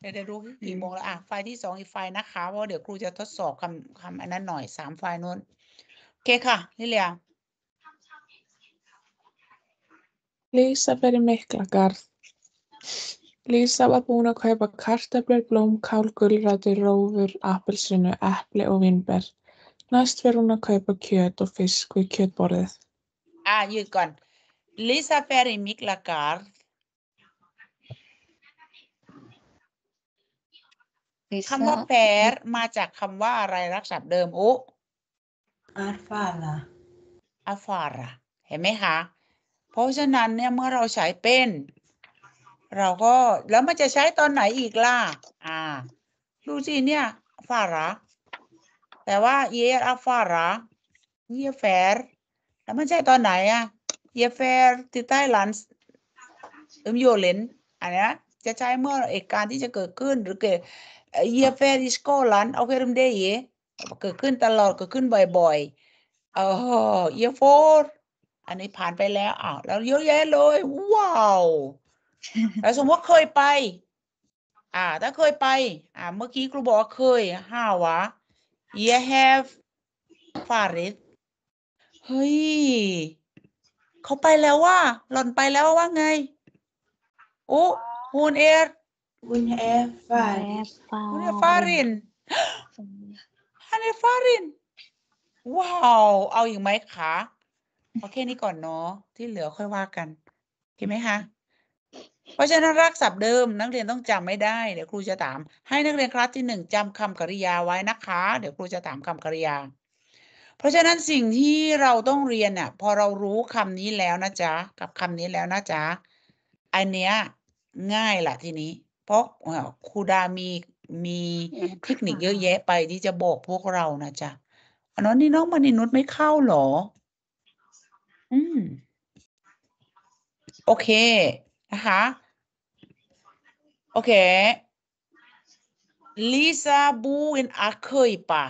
เดี๋ยวรู้กี่โมงแล้วอ่ะไฟที่สองอีกไฟนะคะ เพราะเดี๋ยวครูจะทดสอบคำคำอันนั้นหน่อยสามไฟนู้นเคค่ะลิเลียลิซาเป็นมิกลาการธลิซาว่าปู่นอะคอยบักคาร์ตเปิดบลูมคาลกุลราดิโรเวอร์แอปเปิลซีนุแอปเปิลโอวินเบอร์น่าสตรุนอะคอยบักคิวต์อฟิสกุยคิวตบอร์ดอ่ะยืดก่อนลิซาเป็นมิกลาการธคำว่าแปรมาจากคำว่าอะไรรักษาเดิมอุอาฟาลาอาฟาระเห็นไหมคะเพราะฉะนั้นเนี่ยเมื่อเราใช้เป็นเราก็แล้วมันจะใช้ตอนไหนอีกล่ะ อ่าดูสิเนี่ยฟาระแต่ว่าเยอาฟาระเยแฟร์แล้วมันใช้ตอนไหนอะเยแฟร์ที่ใต้หลันอึมโยเลน อันนี้จะใช้เมื่อเหตุการณ์ที่จะเกิดขึ้นหรือเกิดเยแฟร์ิสโกลันเอาเคเรมเดย์เกิดขึ้นตลอดเกิดขึ้นบ่อยๆเออ year four อันนี้ผ่านไปแล้วอ้าวแล้วเยอะแยะเลย ว้าวแล้วสมมติเคยไป อ่า ถ้าเคยไป อ่า เมื่อกี้ครูบอกเคยห้าวะ you have far it เฮ้ยเขาไปแล้วว่าหล่อนไปแล้วว่าไงโอ้ฮูนเอร์ฮุนเอฟฟารินเอฟฟาริน h เ n ฟฟารินว้าว เอาอีกไหมคะ โอเคนี้ก่อนเนาะ ที่เหลือค่อยว่ากันเอเคไหมคะ เพราะฉะนั้นรักศัพท์เดิมนักเรียนต้องจำไม่ได้ เดี๋ยวครูจะถาม ให้นักเรียนคลาสที่หนึ่งจำคำกริยาไว้นะคะ เดี๋ยวครูจะถามคำกริยา เพราะฉะนั้นสิ่งที่เราต้องเรียนน่ะ พอเรารู้คำนี้แล้วนะจ๊ะ กับคำนี้แล้วนะจ๊ะอันเนี้ยง่ายละทีนี้ เพราะครูดามีมีเทคนิคเยอะแยะไปที่จะบอกพวกเรานะจ๊ะอันนั้นนี่น้องมานินุษไม่เข้าหรอ อืมโอเคนะคะ โอเคลิซาบูอินอาร์เคยป่ะ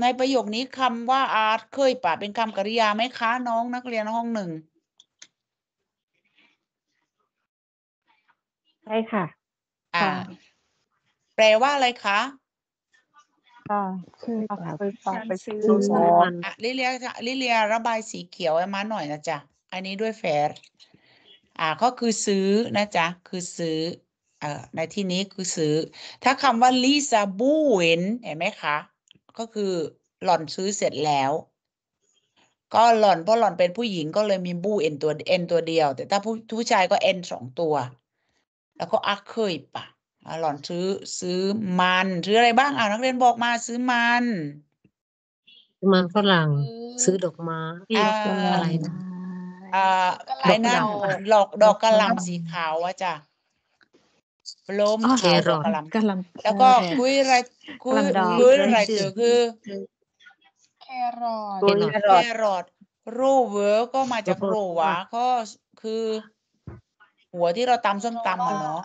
ในประโยคนี้คำว่าอาร์เคยป่ะเป็นคำกริยาไหมคะน้องนักเรียนห้องหนึ่งใช่ค่ะ อ่าแปลว่าอะไรคะ อ่าคือไปซื้ออ่ะลิเลีย ลิเลีย ระบายสีเขียวให้มาหน่อยนะจ๊ะ อันนี้ด้วยแฟร์อ่า ก็คือซื้อ นะจ๊ะ คือซื้อเอ่อในที่นี้คือซื้อ ถ้าคำว่าลิซาบูเวนเห็นไหมคะ ก็คือ หล่อนซื้อเสร็จแล้ว ก็หล่อนเพราะหล่อนเป็นผู้หญิงก็เลยมีบูเอ็นตัวเอ็นตัวเดียว แต่ถ้าผู้ผู้ชายก็เอ็นสองตัว แล้วก็อักเคยปะหล่อนซื้อซื้อมันซื้ออะไรบ้างอ่านักเรียนบอกมาซื้อมันซมันฝรั่งซื้อดอกไม้อะไรนะอาะไรนะดอกดอกกระหล่ำสีขาวอะจ้ะลมแครอทกระหล่ำแล้วก็คุยอะไรคุยคุอะไรเจอคือแครอทแครอทรูเวอร์ก็มาจากโรวะก็คือ หัวที่เราตำส้มตำอ่ะเนาะ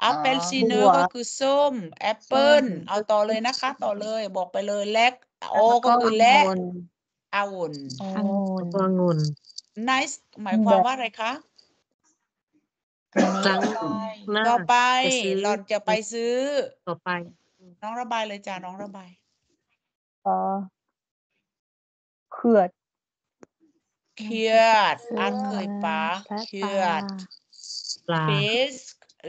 แอปเปิลซีเนอร์ก็คือส้มแอปเปิลเอาต่อเลยนะคะ ต่อเลยบอกไปเลยแลกโอก็คือแลกอาวุนตัวงุนนิสหมายความว่าอะไรคะหังต่อไปหลอนจะไปซื้อ ต่อไปน้องระบายเลยจ้าน้องระบายเออเขือดเขือดอันเคยปะเขือดปลา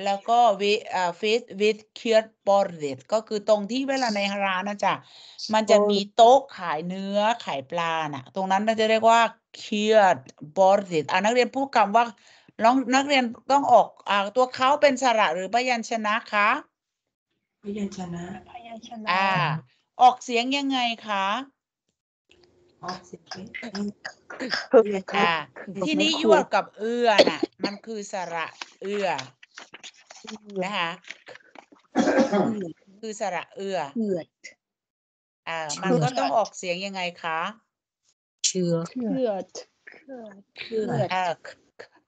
แล้วก็วิอ่าเฟสวิดเคียร์บอร์เด s ก็คือตรงที่เวลาในร้านนะจ๊ะมันจะมีโต๊ะขายเนื้อ ขายปลาน่ะ ตรงนั้นเราจะเรียกว่าเียร์บอร์ i e s อ่านักเรียนพูดคำว่าลองนักเรียนต้องออกอ่าตัวเขาเป็นสระหรือพยัญชนะคะ พยัญชนะพยัญชนะ อ่า ออกเสียงยังไงคะออกเสียงอ่าทีนี้ยวดกับเอื้อน่ะมันคือสระเอื้อนะคะ คือสระเอือเอือดอ่า มันก็ต้องออกเสียงยังไงคะเชือเชือเชือด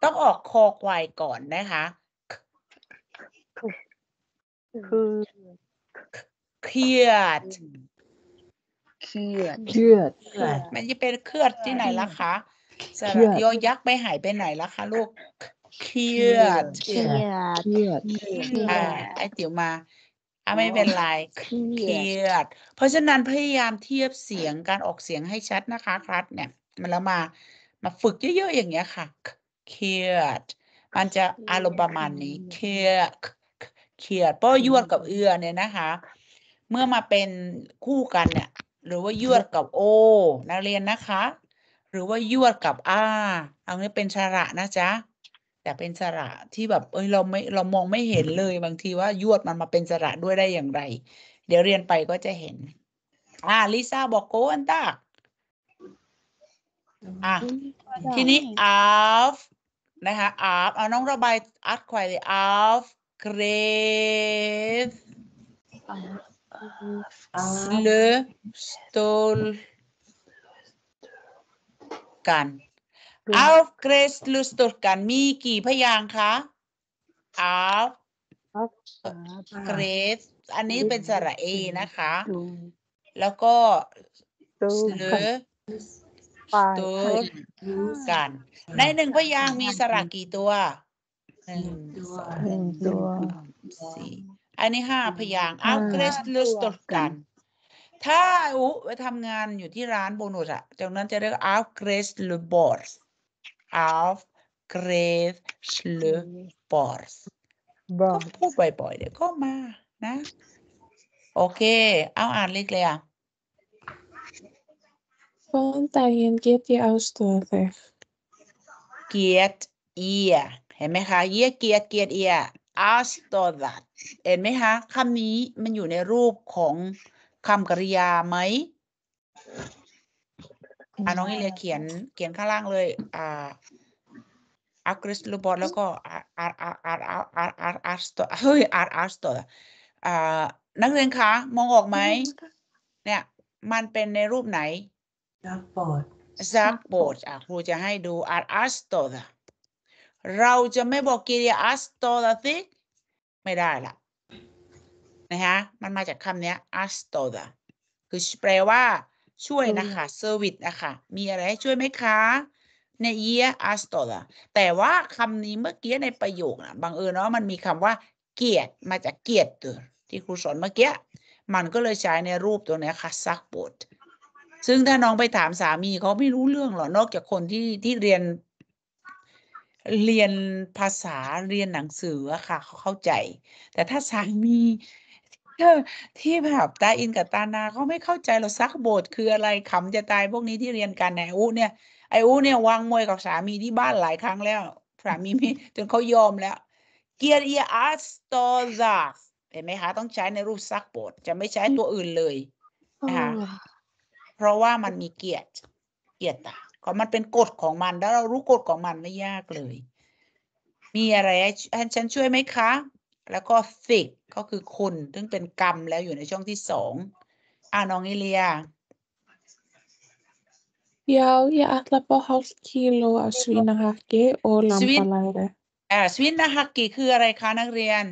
ต้องออกคอควายก่อนนะคะคือเครียดเครียดเครียดมันจะเป็นเครียดที่ไหนล่ะคะ สระยอยักษ์ไปหายไปไหนล่ะคะลูกเครียดเครียดเครียดอ่าไอติ๋วมาอ่ะไม่เป็นไร เครียด เพราะฉะนั้นพยายามเทียบเสียงการออกเสียงให้ชัดนะคะครับเนี่ย มันแล้วมา มาฝึกเยอะ ๆ อย่างเงี้ยค่ะเครียดมันจะอารมณ์ประมาณนี้เครียดเครียดเพราะยวดกับเอือเนี่ยนะคะ เมื่อมาเป็นคู่กันเนี่ย หรือว่ายวดกับโอนักเรียนนะคะ หรือว่ายวดกับอาเอาเนี้เป็นชระนะจ๊ะแต่เป็นสระที่แบบ เอ้ยเราไม่เรามองไม่เห็นเลยบางทีว่ายวดมันมาเป็นสระด้วยได้อย่างไร เดี๋ยวเรียนไปก็จะเห็น อ่าลิซ่าบอกโกอันตาอ่ะ ทีนี้อาฟนะคะอาฟเอา น้องระบายอัดควายเลยฟ f grave le stol กันอาฟเกรสลุสตุรกัน มีกี่พยางค์คะอาฟเกรสอันนี้เป็นสระเอนะคะ แล้วก็หรืตุกัน ในหนึ่งพยางค์มีสระกี่ตัวหนึ่งตัวสี่อันนี้ห้าพยางค์อาฟเกรสลุสตุรกัน ถ้าอุไปทำงานอยู่ที่ร้านโบนุสอะจากนั้นจะเรียกอาฟเกรสลูบอร์ส auf Gräfslöbors ก็พูดบ่อยๆเดี๋ยวก็มานะโอเคเอาอ่านลิกเลยอ่ะ Vandagen geht ihr aus Dorfe เกียรติเอียเห็นไหมคะเยียเกียรติเกียรติเอียอัสตอดัดเห็นไหมคะคำนี้มันอยู่ในรูปของคำกริยาไหมอาน้องอิเลียเขียนเขียนข้างล่างเลยอ่าอาร์คริสลูบอลแล้วก็อาร์อาร์อาร์อาร์อาร์อาร์อาร์สตเฮ้ยอาร์อาร์สตอ่านักเรียนคะ มองออกไหมเนี่ยมันเป็นในรูปไหนซักบอร์ดซักบอร์ดอ่ะครูจะให้ดูอาร์อาร์สตัวเราจะไม่บอกกิริยาอาร์สตสิไม่ได้ละนะฮะมันมาจากคำนี้อาร์สตัวคือแปลว่าช่วยนะคะเซอร์วิสนะคะมีอะไรให้ช่วยไหมคะในเอียอาสตอลแต่ว่าคำนี้เมื่อกี้ในประโยคนะบังเอิญเนาะมันมีคำว่าเกียรติมาจากเกียรติที่ครูสอนเมื่อกี้มันก็เลยใช้ในรูปตัวนี้ค่ะซักบทซึ่งถ้าน้องไปถามสามีเขาไม่รู้เรื่องหรอกนอกจากคนที่ที่เรียน เรียนภาษาเรียนหนังสือค่ะเขาเข้าใจ แต่ถ้าสามีเอที่แบบตาอินกับตานาเขาไม่เข้าใจเราซักโบสถ์คืออะไรขำจะตายพวกนี้ที่เรียนกันไหนอู้เนี่ยไออู้เนี่ยวางมวยกับสามีที่บ้านหลายครั้งแล้วสามีมีจนเขายอมแล้ว เกียรีอาสตอซาเห็นไหมคะต้องใช้ในรูปซักโบสถ์จะไม่ใช้ตัวอื่นเลยนะคะเพราะว่ามันมีเกียรติ เกียรติตาขอมันเป็นกฎของมันแล้วเรารู้กฎของมันไม่ยากเลย มีอะไรให้ฉันช่วยไหมคะแล้วก็ thick ก็คือคุณซึ่งเป็นกรรมแล้วอยู่ในช่องที่สองอ่าน้องอิเลียเย ég ยา l a að fá hálft ิ í l ó a ะ s v í n a ั a k k อ og Svín- อ่าสวินนาฮักกคืออะไรคะนักเรียน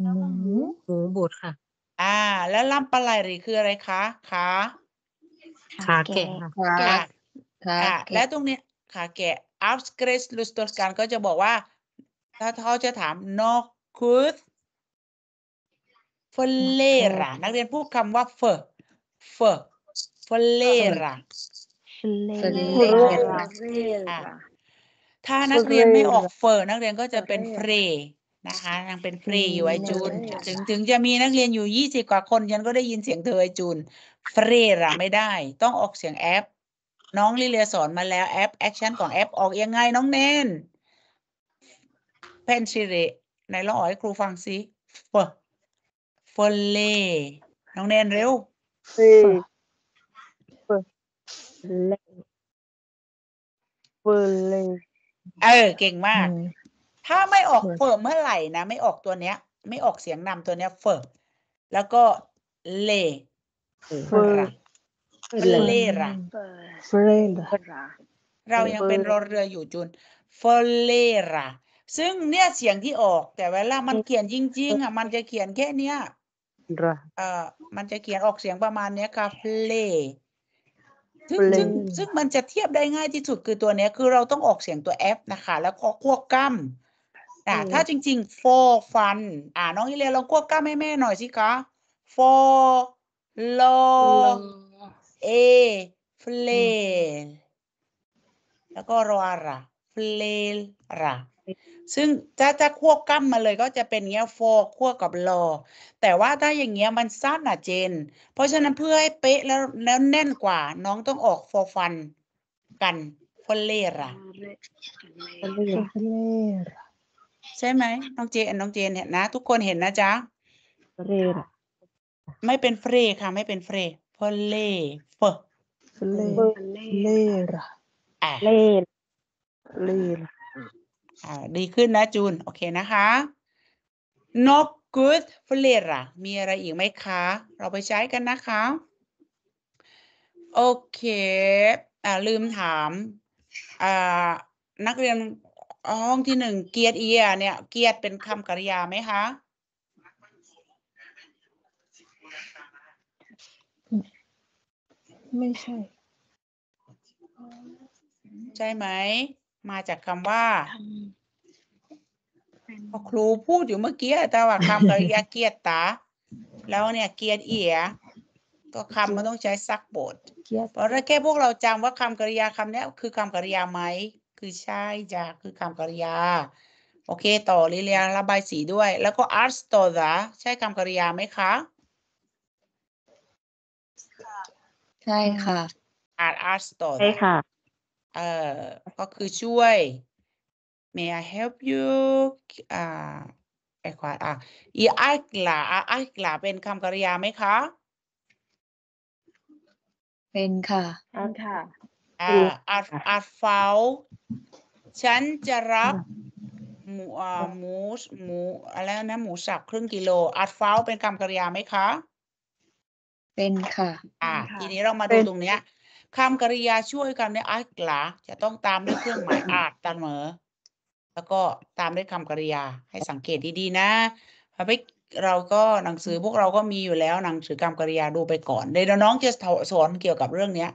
หมูหมูบดค่ะ อ่า แล้วลำปลาไลหรือคืออะไรคะขา ขาแกะขาแกะและตรงนี้ขาแกะอัพสเกรสลุสตอร์การก็จะบอกว่าถ้าเขาจะถาม no ก o ุสฟเลร e r นักเรียนพูดคำว่าเฟ f f เฟเลราถ้านักเรียนไม่ออกเฟอร์นักเรียนก็จะเป็นเฟรนะคะยังเป็นเฟรอยู่ไอจูนถึงถึงจะมีนักเรียนอยู่ยี่สิบกว่าคน ฉันก็ได้ยินเสียงเธอไอจูน เฟรระไม่ได้ ต้องออกเสียงแอป น้องลิเลียสอนมาแล้วแอปแอคชั่นของแอปออกยังไงน้องเนนเพนชิเรในลองออยครูฟังซิเฟเฟเลน้องแนนเร็วเฟเลเฟเลเออเก่งมาก ถ้าไม่ออกเฟร์เมื่อไหร่นะ ไม่ออกตัวเนี้ย ไม่ออกเสียงนำตัวเนี้ย เฟร์แล้วก็เลเฟเลระเฟเลระเรายังเป็นรอเรืออยู่จุนเฟเลระซึ่งเนี่ยเสียงที่ออก แต่เวลามันเขียนจริง ๆ อ่ะ มันจะเขียนแค่เนี้ยเอ่อมันจะเขียนออกเสียงประมาณเนี้ยค่ะ play ซึ่งซึ่งซึ่งมันจะเทียบได้ง่ายที่สุดคือตัวเนี้ยคือเราต้องออกเสียงตัวอปนะคะ แล้วก็ควบกล้ำ่าถ้าจริงๆ for fun อ่าน้องอิเลียลองควบกล้ำให้แม่หน่อยสิคะ for l o อเ a play แล้วก็รอระ play ระซึ่งถ้าถ้าควบกั้มมาเลยก็จะเป็นเงี้ยโฟควบกับรอแต่ว่าถ้าอย่างเงี้ยมันสั้นอ่ะเจน เพราะฉะนั้นเพื่อให้เป๊ะแล้วแล้วแน่นกว่า น้องต้องออกฟอฟันกันฟอเลร่ะใช่ไหมน้องเจนน้องเจนเห็นนะทุกคนเห็นนะจ๊ะเรร่ไม่เป็นเฟรค่ะ ไม่เป็นเฟรฟอเลเฟอเล่เล่ร่ะเล่เลดีขึ้นนะจูนโอเคนะคะ no good f l e r มีอะไรอีกไหมคะเราไปใช้กันนะคะโอเคอ่าลืมถามอ่านักเรียนห้องที่หนึ่งเกียรติเอียเนี่ยเกียรติเป็นคำกริยาไหมคะไม่ใช่ใช่ไหมมาจากคำว่าครูพูดอยู่เมื่อกี้แต่ว่าคำกริยาเกียรตาแล้วเนี่ยเกียรเอีย ก็คำมันต้องใช้ซักบทเพราะถ้าแค่พวกเราจำว่าคำกริยาคำนี้คือคำกริยาไหมคือใช่จ้ะคือคำกริยา โอเค ต่อเรียนระบายสีด้วยแล้วก็อาร์สโตดาใช่คำกริยาไหมคะใช่ค่ะอาร์สโตดะใช่ค่ะเอ่อก็คือช่วย may I help you อ่าไอควาอ่ะอีไอกลาไอกลาเป็นคำกริยาไหมคะ เป็นค่ะเป็นค่ะ อ่าอาอาเฝ้ฉันจะรับหมูอ่าหมูหมูอะไรนะหมูสับครึ่งกิโลอาเฝ้เป็นคำกริยาไหมคะ เป็นค่ะ อ่าทีนี้เรามาดูตรงเนี้ยคำกริยาช่วยกันในอากลาจะต้องตามด้วยเครื่องหมายอาจตามเหมอ แล้วก็ตามด้วยคำกริยาให้สังเกตดีๆนะไปเราก็หนังสือพวกเราก็มีอยู่แล้ว หนังสือคำกริยาดูไปก่อนเดี๋ยวน้องจะสอนเกี่ยวกับเรื่องเนี้ย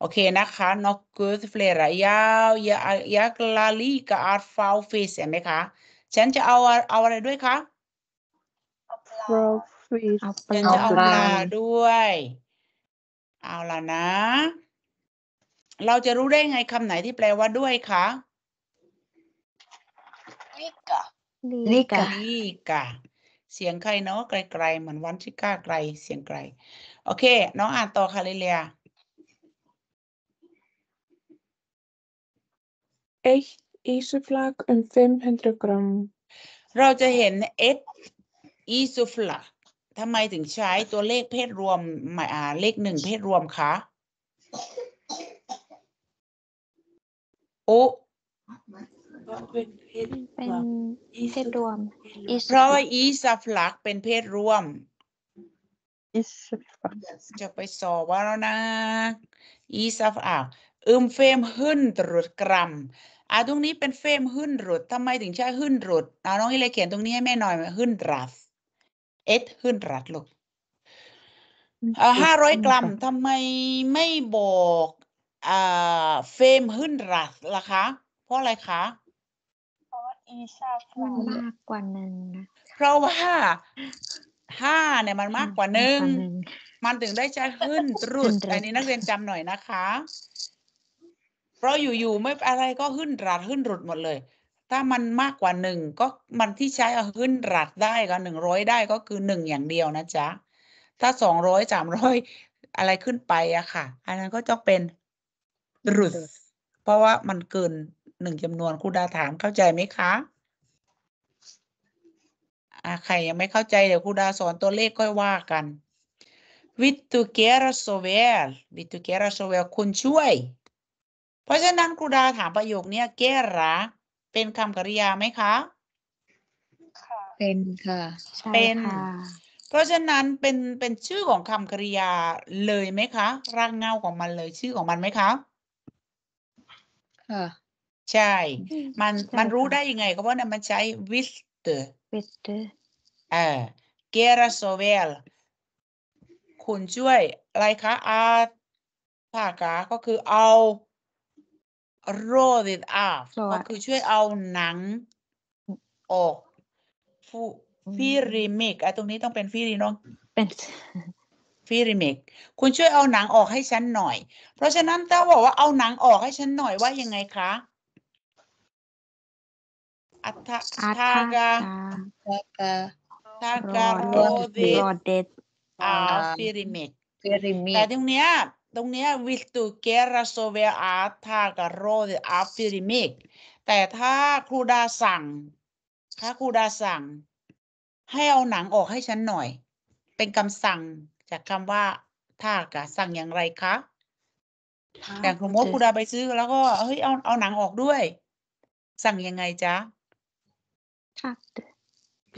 โอเคนะคะนกกุสเฟลระยาวยายักลาลีกอาร์ฟาวฟิสเห็นไหมคะฉันจะเอาเอาอะไรด้วยคะปลาฉันจะเอาปลาด้วยเอาล่ะนะเราจะรู้ได้ไงคำไหนที่แปลว่าด้วยคะลิกะลิกะลิกะเสียงใครเนาะไกลๆเหมือนวันชิก้าไกล เสียงไกลโอเคน้องอ่านต่อค่ะลิเลีย Echt isoflak en 500 gram เราจะเห็น e อ isoflak ทำไมถึงใช้ตัวเลขเพศรวมอ่า เลขหนึ่งเพศรวมคะโอ้เป็นเพศรวมเพราะว่าอีสัฟลักเป็นเพศรวม จะไปสอบว่าแล้วนะอีสัฟอ่ะอึมเฟมหึ่นตรุดกรัม อ่ะตรงนี้เป็นเฟมหึ่นรุดทำไมถึงใช้หึ่นรุดน้องอีเลเขียนตรงนี้ให้แม่หน่อย หึ่นรัสนรัดลูกห้าร้อยกรัมทำไมไม่บอกอเฟมขึ้นรัดล่ะคะ เพราะอะไรคะ เพราะอีชาฟมากกว่าหนึ่งนะ เพราะว่าห้าเนี่ยมันมากกว่าหนึ่ง มันถึงได้ใช้ขึ้นรุดอันนี้นักเรียนจำหน่อยนะคะ เพราะอยู่ ๆ ไม่อะไรก็ขึ้นรัดขึ้นรุดหมดเลยถ้ามันมากกว่าหนึ่งก็มันที่ใช้เอาขึ้นรัดได้ก็หนึ่งร้อยได้ก็คือหนึ่งอย่างเดียวนะจ๊ะถ้าสองร้อยสามร้อยอะไรขึ้นไปอะค่ะ อันนั้นก็จะเป็น รุดเพราะว่ามันเกินหนึ่งจำนวนครูดาถามเข้าใจไหมคะอาใครยังไม่เข้าใจเดี๋ยวครูดาสอนตัวเลขก็ว่ากันวิตุเกรโซเวลวิตุเกรโซเวลคุณช่วย เพราะฉะนั้นครูดาถามประโยคนี้เกระเป็นคำกริยาไหมคะเป็นค่ะเป็นเพราะฉะนั้นเป็นเป็นชื่อของคำกริยาเลยไหมคะรากเงาของมันเลยชื่อของมันไหมคะค่ะใช่ มันมันรู้ได้ยังไงก็ว่านมันใช้ with with เออเก i e โซเวล คุณช่วยอะไรคะอาภาคาก็คือเอา roll it o f ก็คือช่วยเอาหนังออกฟูฟีริมิกอะตรงนี้ต้องเป็นฟีริน้องเป็นฟีริมิกคุณช่วยเอาหนังออกให้ฉันหน่อย เพราะฉะนั้นเต้าบอกว่าเอาหนังออกให้ฉันหน่อยว่ายังไงคะอัตทากาทากาโรดิดอาฟิริมิกแต่ตรงเนี้ยตรงนี้วิตูเก o ร e โซเวอา r a r าก g a r o the a f ิ r ิ m แต่ถ้าครูดาสั่งถ้าครูดาสั่ง ให้เอาหนังออกให้ฉันหน่อย เป็นคำสั่งจากคำว่าทากะสั่งอย่างไรคะอย่างูมมตครูดาไปซื้อ แล้วก็เฮ้ยเอาเอาหนังออกด้วย สั่งยังไงจ๊ะ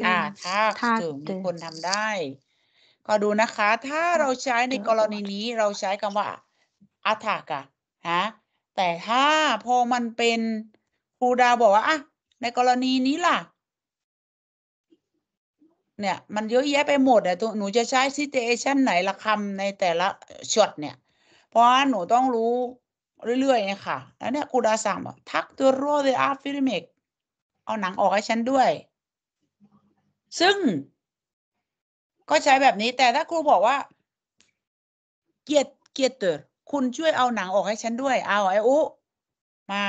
ถ้าท้าถึงคนทำได้ก็ดูนะคะถ้าเราใช้ในกรณีนี้เราใช้คำว่าอัถากะฮะแต่ถ้าพอมันเป็นครูดาวบอกว่าอะในกรณีนี้ล่ะเนี่ยมันเยอะแยะไปหมดอะตัวหนูจะใช้ situation ไหนละคำในแต่ละช็อตเนี่ย เพราะหนูต้องรู้เรื่อยๆนะคะแล้วเนี่ยครูดาสั่งบอกทักตัวัรเดอาฟิลิเมกเอาหนังออกให้ฉันด้วย ซึ่งก็ใช้แบบนี้แต่ถ้าครูบอกว่าเกียรเกียรเตอ์คุณช่วยเอาหนังออกให้ฉันด้วย เอาไออุมา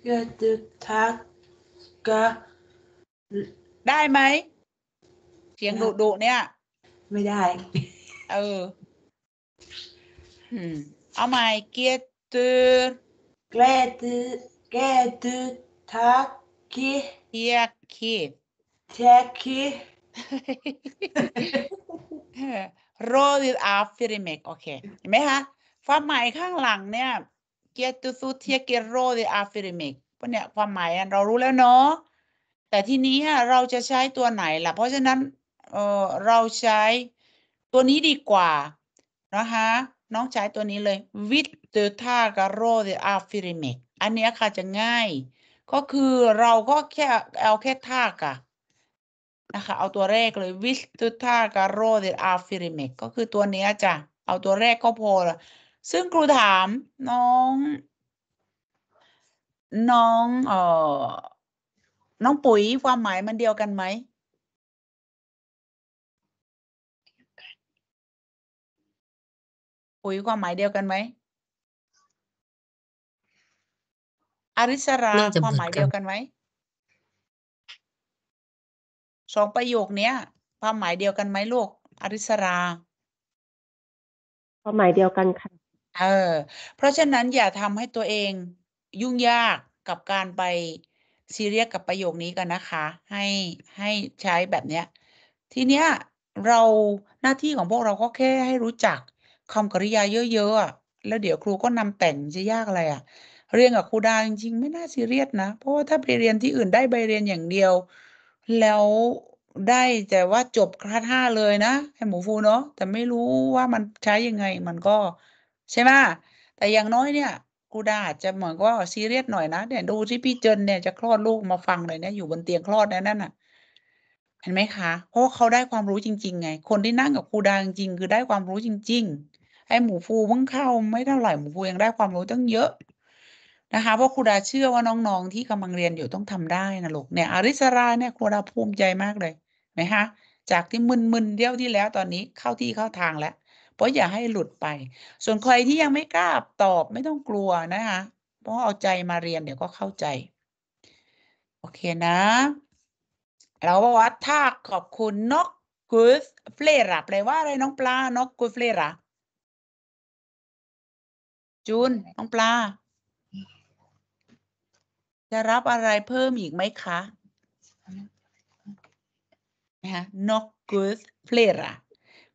เกียรติทักกะได้ไหมเสียงดุดุเนี่ยไม่ได้ เออเอาใหม่เกียรติเกียรติเกียรติทักกิเทียกิเทียกิ roll it up ฟิริเมกโอเคเห็นไหมคะความหมายข้างหลังเนี่ยเกียตุสุเทียเกียโรดิอาฟิริเมกพวกเนี่ยความหมายเรารู้แล้วเนาะแต่ทีนี้เราจะใช้ตัวไหนล่ะ เพราะฉะนั้นเออเราใช้ตัวนี้ดีกว่านะคะน้องใช้ตัวนี้เลยวิตเตอร์ทากโรดิอาฟิริเมกอันนี้ค่ะจะง่าย ก็คือเราก็แค่เอาแค่ท่ากะนะคะเอาตัวแรกเลยวิสตุธาการโรเดอาฟิริเมกก็คือตัวเนี้ยจ้ะเอาตัวแรกก็พอละซึ่งครูถาม น้อง น้องเอ่อน้องปุ๋ยความหมายมันเดียวกันไหมปุ๋ยความหมายเดียวกันไหมอริสราความหมายเดียวกันไหมสองประโยคเนี้ยความหมายเดียวกันไหมลูกอริสรา ความหมายเดียวกันค่ะเออเพราะฉะนั้นอย่าทำให้ตัวเองยุ่งยากกับการไปซีเรียสกับประโยคนี้กันนะคะ ให้ให้ใช้แบบเนี้ย ทีเนี้ยเราหน้าที่ของพวกเราก็แค่ให้รู้จักคำกริยาเยอะๆแล้วเดี๋ยวครูก็นำแต่งจะยากอะไรอะ่ะเรียนกับครูดาจริงๆไม่น่าซีเรียสนะ เพราะว่าถ้าไปเรียนที่อื่นได้ใบเรียนอย่างเดียวแล้วได้แต่ว่าจบคลาสห้าเลยนะแฮมหมูฟูเนาะแต่ไม่รู้ว่ามันใช้ยังไงมันก็ ใช่ไหมแต่อย่างน้อยเนี่ย กูดาจะเหมือนก็ซีเรียสหน่อยนะเนี่ยดูที่พี่เจนเนี่ยจะคลอดลูกมาฟังเลยเนี่ยอยู่บนเตียงคลอดนั่นน่ะเห็นไหมคะเพราะเขาได้ความรู้จริง ๆไงคนที่นั่งกับครูดาจริงๆคือได้ความรู้จริง ๆไอ้หมูฟูเพิ่งเข้าไม่เท่าไหร่หมูฟูยังได้ความรู้ตั้งเยอะนะคะเพราะครูดาเชื่อว่าน้อง ๆ ที่กำลังเรียนอยู่ต้องทำได้นะลูกเนี่ยอริสราเนี่ยครูดาภูมิใจมากเลยไหมคะจากที่มึนๆเดี่ยวที่แล้วตอนนี้เข้าที่เข้าทางแล้ว เพราะอย่าให้หลุดไป ส่วนใครที่ยังไม่กล้าตอบ ไม่ต้องกลัวนะคะ เพราะเอาใจมาเรียนเดี๋ยวก็เข้าใจ โอเคนะ เราบอกว่าถ้าขอบคุณนกกูฟเฟลระแปลว่าอะไรน้องปลานกกูฟเฟลระจูนน้องปลาจะรับอะไรเพิ่มอีกไหมคะ นะคะ not good f l e r a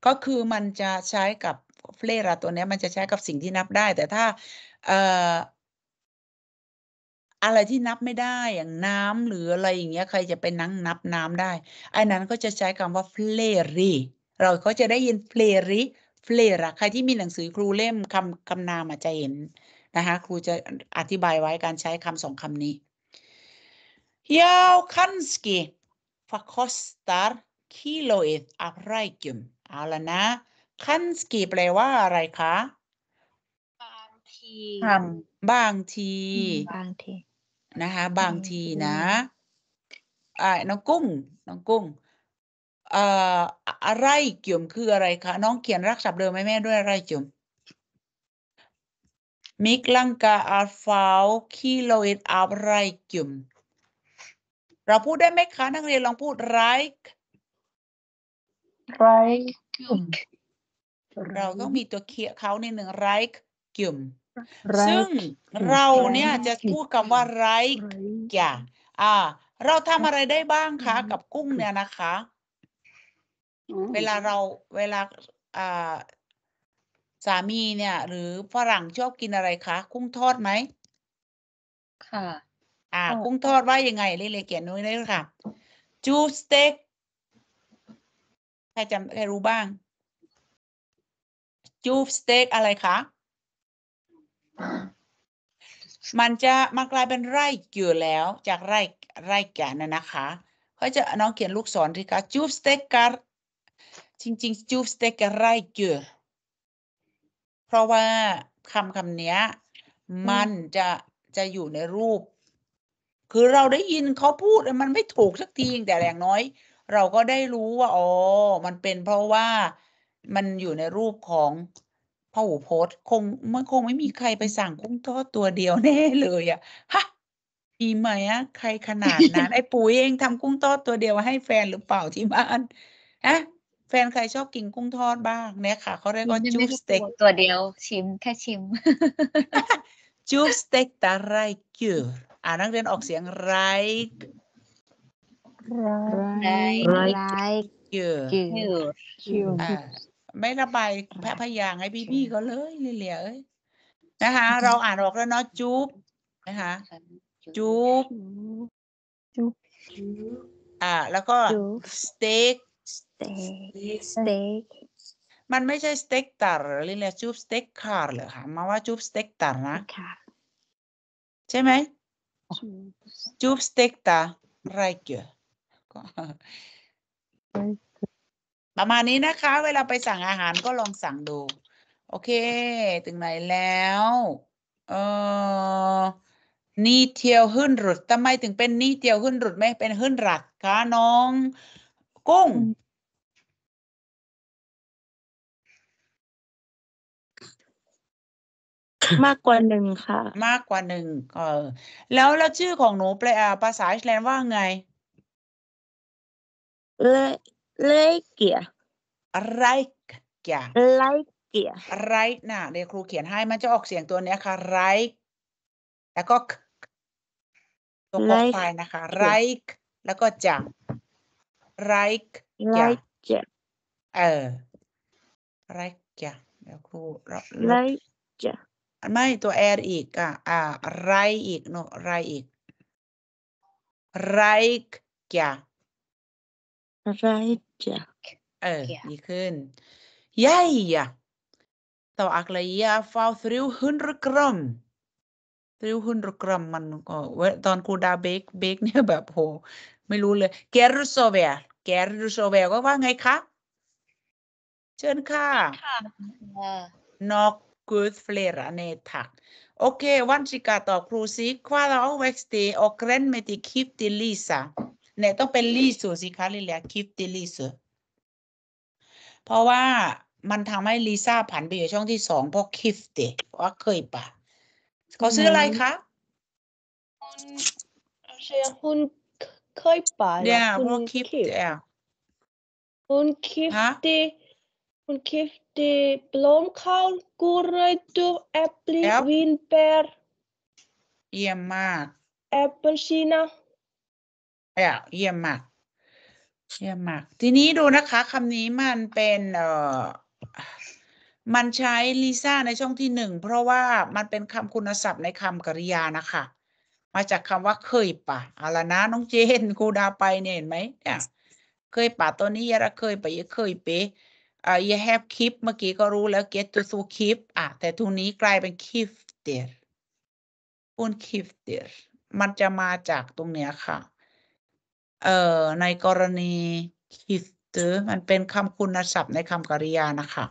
ก็คือมันจะใช้กับ f l e r a ตัวนี้มันจะใช้กับสิ่งที่นับได้ แต่ถ้าอะไรที่นับไม่ได้อย่างน้ำหรืออะไรอย่างเงี้ย ใครจะไปนั่งนับน้ำได้ไอ้นั้นก็จะใช้คำว่า f l e r i เราก็จะได้ยิน f l e r i f l e r a ใครที่มีหนังสือครูเล่มคำคำนามอาจจะเห็นนะคะ ครูจะอธิบายไว้การใช้คำสองคำนี้ Já, kannski. Hvað kostar กิโลเอทอัพไรกิมเอาละน n คันสกีแปลว่าอะไรคะบางที บางทีนะคะบางทีนะอ่าน้องกุ้งน้องกุ้งเอ่ออะไรเกี่ยมคืออะไรคะน้องเขียนรักษาเดิมไหมแม่ด้วยอะไรเกี่ยมมิกลังกาอาฟาวคิโลอิดอัไรกิมเราพูดได้ไหมคะ นักเรียนลองพูด like like เราต้องมีตัวเคียเขาในหนึ่ง like กิมซึ่งเราเนี่ยจะพูดคำว่า like อย่าอ่า เราทำอะไรได้บ้างคะ กับกุ้งเนี่ยนะคะ เวลาเราเวลา อ่า สามีเนี่ย หรือฝรั่งชอบกินอะไรคะกุ้งทอดไหม ค่ะ่ากุ้งทอดว่ายังไงเล็กเขียนนู้นได้ค่ะจูสเต็กใครจำใครรู้บ้างจูสเต็กอะไรคะมันจะมากลายเป็นไร่อยู่แล้วจากไร่ไร่แก่นะนะคะเขาจะน้องเขียนลูกศรที่ค่ะจูสเต็กกัรจริงๆจูสเต็กกับไร่เกือเพราะว่าคำคำนี้มันจะจะอยู่ในรูปคือเราได้ยินเขาพูดมันไม่ถูกสักทีแต่แร่งน้อย เราก็ได้รู้ว่าอ๋อมันเป็นเพราะว่ามันอยู่ในรูปของพหูพสคงมันคงไม่มีใครไปสั่งกุ้งทอดตัวเดียวแน่เลยอะฮะมีไหมอะใครขนาดนั้น ไอ้ปุ๋ยเองทำกุ้งทอดตัวเดียว ให้แฟนหรือเปล่าที่บ้านฮะแฟนใครชอบกินกุ้งทอดบ้างเนี่ยค่ะเขาเรียกว่าจูบสเต็กตัวเดียว ชิมแค่ชิมจูบสเต็กตาไรเกิร์อ่านักเรียนออกเสียง right ไรเกืออ่าไม่ระบายแพะพยางให้พี่่ก็เลยเหลียเอยนะคะ เราอ่านออกแล้วเนาะจุ๊บนะคะจุ๊บ จุ๊บอ่าแล้วก็สเต็กสเต็กสเต็กมันไม่ใช่สเต็กตาดหรือเลียจุ๊บสเต็กคาร์เหรอคะมาว่าจุ๊บสเต็กตร์นะใช่ไหม s t ú p s t e k t a r a i k ประมาณนี้นะคะ เวลาไปสั่งอาหารก็ลองสั่งดู โอเค ถึงไหนแล้ว เออนี่เที่ยวขึ้นรุดทำไมถึงเป็นนี่เที่ยวขึ้นรุดไหมเป็นขึ้นหลัดคะน้อง กุ้งมากกว่าหนึ่งค่ะ มากกว่าหนึ่งเออแล้วแล้วชื่อของหนูแปลภาษาไอซ์แลนด์ว่าไง เลเลเกียไรเกียไรเกียไรน่ะเดี๋ยวครูเขียนให้มันจะออกเสียงตัวเนี้ยค่ะ ไรแล้วก็ตรงออกไปนะคะ ไรแล้วก็จะไรเกียเออไรเกียเดี๋ยวครูไรเกียไม่ตัวแอรอีกอ่ะอ่าไรอีกเนาะไรอีก ไรกะไรกะเออดีขึ้นยัยยะตัวอักเลยยาฟาวทริวหุนรกรมทริวหุนรกรมมันก็เวตอนกูดาเบกเบกเนี่ยแบบโหไม่รู้เลยแกรุโซเวลแกรุโซเวลก็ว่าไงคะเชิญค่ะนอกกูดเฟลร์เนทักโอเควันสิกาต่อครูซิควาเราเว็กซ์ตีโอเครนเมติคิฟติลิซาเนี่ยต้องเป็นลิซูสิคะลิเลียคิฟติลิซาเพราะว่ามันทำให้ลิซ่าผันไปอยู่ช่องที่สองเพราะคิฟติว่าเคยปะเขาซื้ออะไรคะเชียคุณเคยปะเนี่ยคุณคิฟติคุณคิฟติคุณคิฟ de b l o m k å l g u l r ø t e r e p l e Yep. v i n b æ r เยี่ยมมาก appelsína. j ่ h เยี่ยมมากเยี่ยมมากทีนี้ดูนะคะคำนี้มันเป็นเอ่อมันใช้ลิซ่าในช่องที่หนึ่งเพราะว่ามันเป็นคำคุณศัพท์ในคำกริยานะคะ มาจากคำว่าเคยป่ะเอาละนะน้องเจนครูดาไปเนี่ยเห็นไหมเนี่ยเคยป่ะตัวนี้ยาระเคยไปะยะเคยเปะ you have keep เมื่อกี้ก็รู้แล้ว get to so keep อ่ะ แต่ทุนนี้กลายเป็น keep there คุณ keep there มันจะมาจากตรงเนี้ยค่ะ เอ่อ ในกรณี keep มันเป็นคำคุณศัพท์ในคำกริยา นะคะ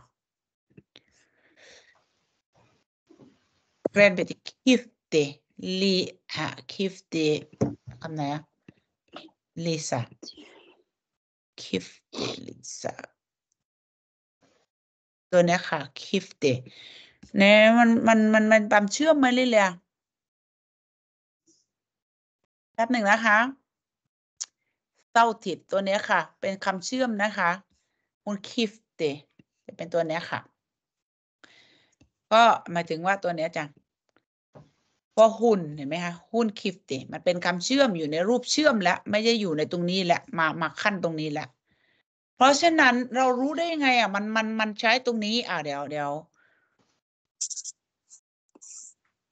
แปลเป็น keep f t e li ฮะ k e p t e คำไหนอะ Lisa k e f t e Lisa ตัวนี้ค่ะคิฟเตเนี่ยมันมันมันมันความเชื่อมมาเรื่อยๆแป๊บหนึ่งนะคะเต้าถิดตัวนี้ค่ะเป็นคำเชื่อมนะคะมุนคิฟเตจะเป็นตัวนี้ค่ะก็หมายถึงว่าตัวนี้จังพอหุ่นเห็นไหมคะหุ่นคิฟเตมันเป็นคำเชื่อมอยู่ในรูปเชื่อมแล้ว ไม่ได้อยู่ในตรงนี้แหละมามาขั้นตรงนี้แหละเพราะฉะนั้นเรารู้ได้ยังไง อ่ะ มันมันมันใช้ตรงนี้ อ่ะเดี๋ยวเดี๋ยว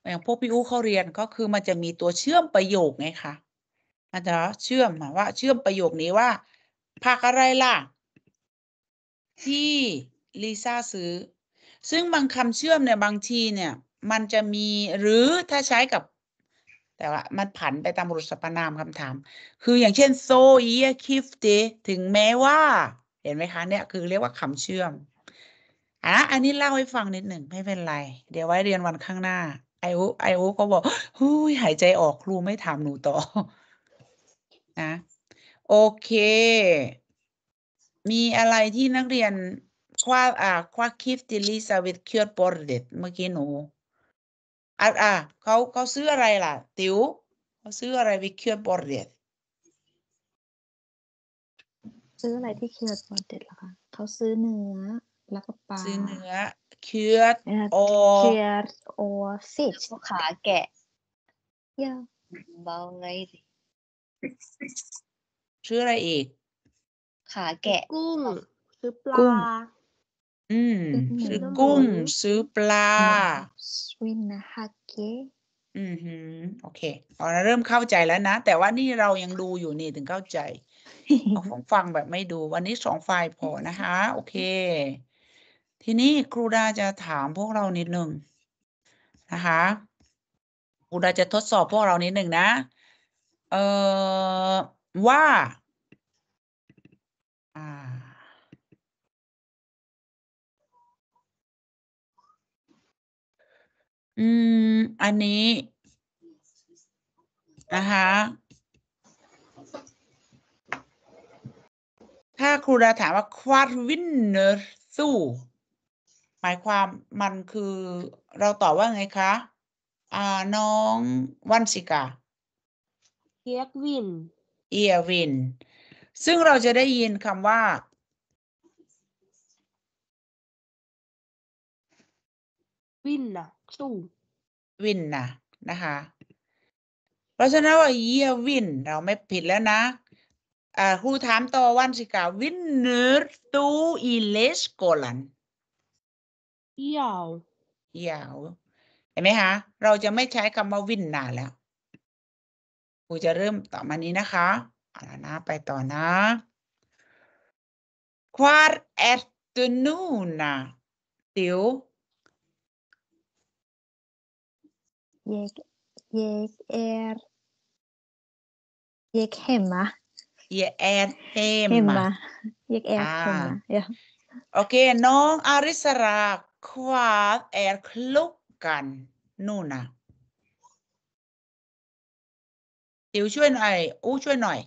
อย่างพวกพี่อู้เขาเรียนก็คือมันจะมีตัวเชื่อมประโยคไงคะมันจะเชื่อมว่า เชื่อมประโยคนี้ว่าผักอะไรล่ะที่ลิซ่าซื้อ ซึ่งบางคำเชื่อมเนี่ยบางทีเนี่ย มันจะมีหรือถ้าใช้กับแต่ว่า มันผันไปตามรูปสรรพนามคำถาม คืออย่างเช่น so e k i f t ถึงแม้ว่า เห็นไหมคะเนี่ย คือเรียกว่าคำเชื่อมอ่ะอันนี้เล่าให้ฟังนิดหนึ่งไม่เป็นไร เดี๋ยวไว้เรียนวันข้างหน้า ไอโอไอโอก็บอกหูยหายใจออกครูไม่ถามหนูต่อนะโอเค มีอะไรที่นักเรียน คว้าอ่าคว้าคิฟติลิซาวิทเคียร์บอร์เดตเมื่อกี้หนูอ่ะอ่ะเขาเขาซื้ออะไรล่ะ ติ๋วเขาซื้ออะไรวิเคียบอร์เดตซื้ออะไรที่เคียบอร์เดตล่ะคะเขาซื้อเนื้อแล้วก็ปลาซื้อเนื้อเคีย์โอเคีย์โอฟิชขาแกะยอเบาเลยดิซื้ออะไรอีก ขาแกะกุ้งซื้อปลาอืมซื้อกุ้ง ซื้อปลาวินาฮาเกอืมฮึโอเคเราเริ่มเข้าใจแล้วนะ แต่ว่านี่เรายังดูอยู่นี่ถึงเข้าใจของฟังแบบไม่ดู วันนี้สองไฟล์พอนะคะ โอเค ทีนี้ครูดาจะถามพวกเรานิดหนึ่ง นะคะครูดาจะทดสอบพวกเรานิดหนึ่งนะ เอ่อ ว่าอืม อันนี้นะคะถ้าครูดาถามว่าควาดวินเนอร์สู้หมายความมันคือเราตอบว่าไงคะ อ่าน้องวันสิกา เอียวิน เอียวิน ซึ่งเราจะได้ยินคำว่า วินนะสู้วินนะนะคะเพราะฉะนั้นว่าเยียวินเราไม่ผิดแล้วนะครูถามต่อวันสิกาวินเนอร์ตูอิเลสโกลันยาวยาวเห็นไหมคะเราจะไม่ใช้คำว่าวินนานแล้วครูจะเริ่มต่อมานี้นะคะเอาละนะ ไปต่อนะควาร์เอตนูนาติว ég, ég er ég heima ég er heima, heima. ég er ah. heima já. ok, nú Arisara hvað er klokkan núna Þið úr sjóinu æg, úr sjóinu æg.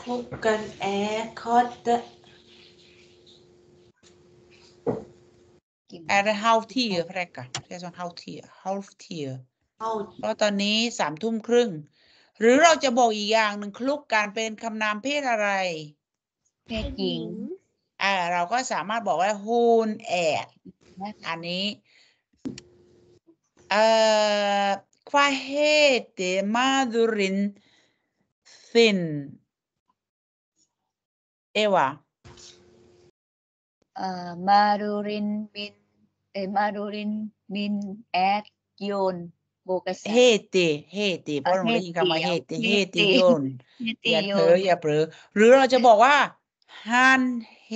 Klokkan er, hvað e อร์ t h a l ี t i o ร r แ k k a Det är sån h a l v t ฮา h a l อ t i o เพราะตอนนี้สามทุ่มครึ่งหรือเราจะบอกอีกอย่างหนึ่งคลุกการเป็นคำนามเพศอะไรเพศหญิงอ่าเราก็สามารถบอกว่าฮูนแอดอันนี้เอ่อควาเฮเตมาดูรินซินเ i n n e v ่ Uh, maðurinn m เอมารูรินมิน y อ n ย o k บ s เฮต e เพราะเราได้ยินคำว่าเฮติเฮติย o นอย่าเผลออย่าเผลอหรือเราจะบอกว่าฮันเฮ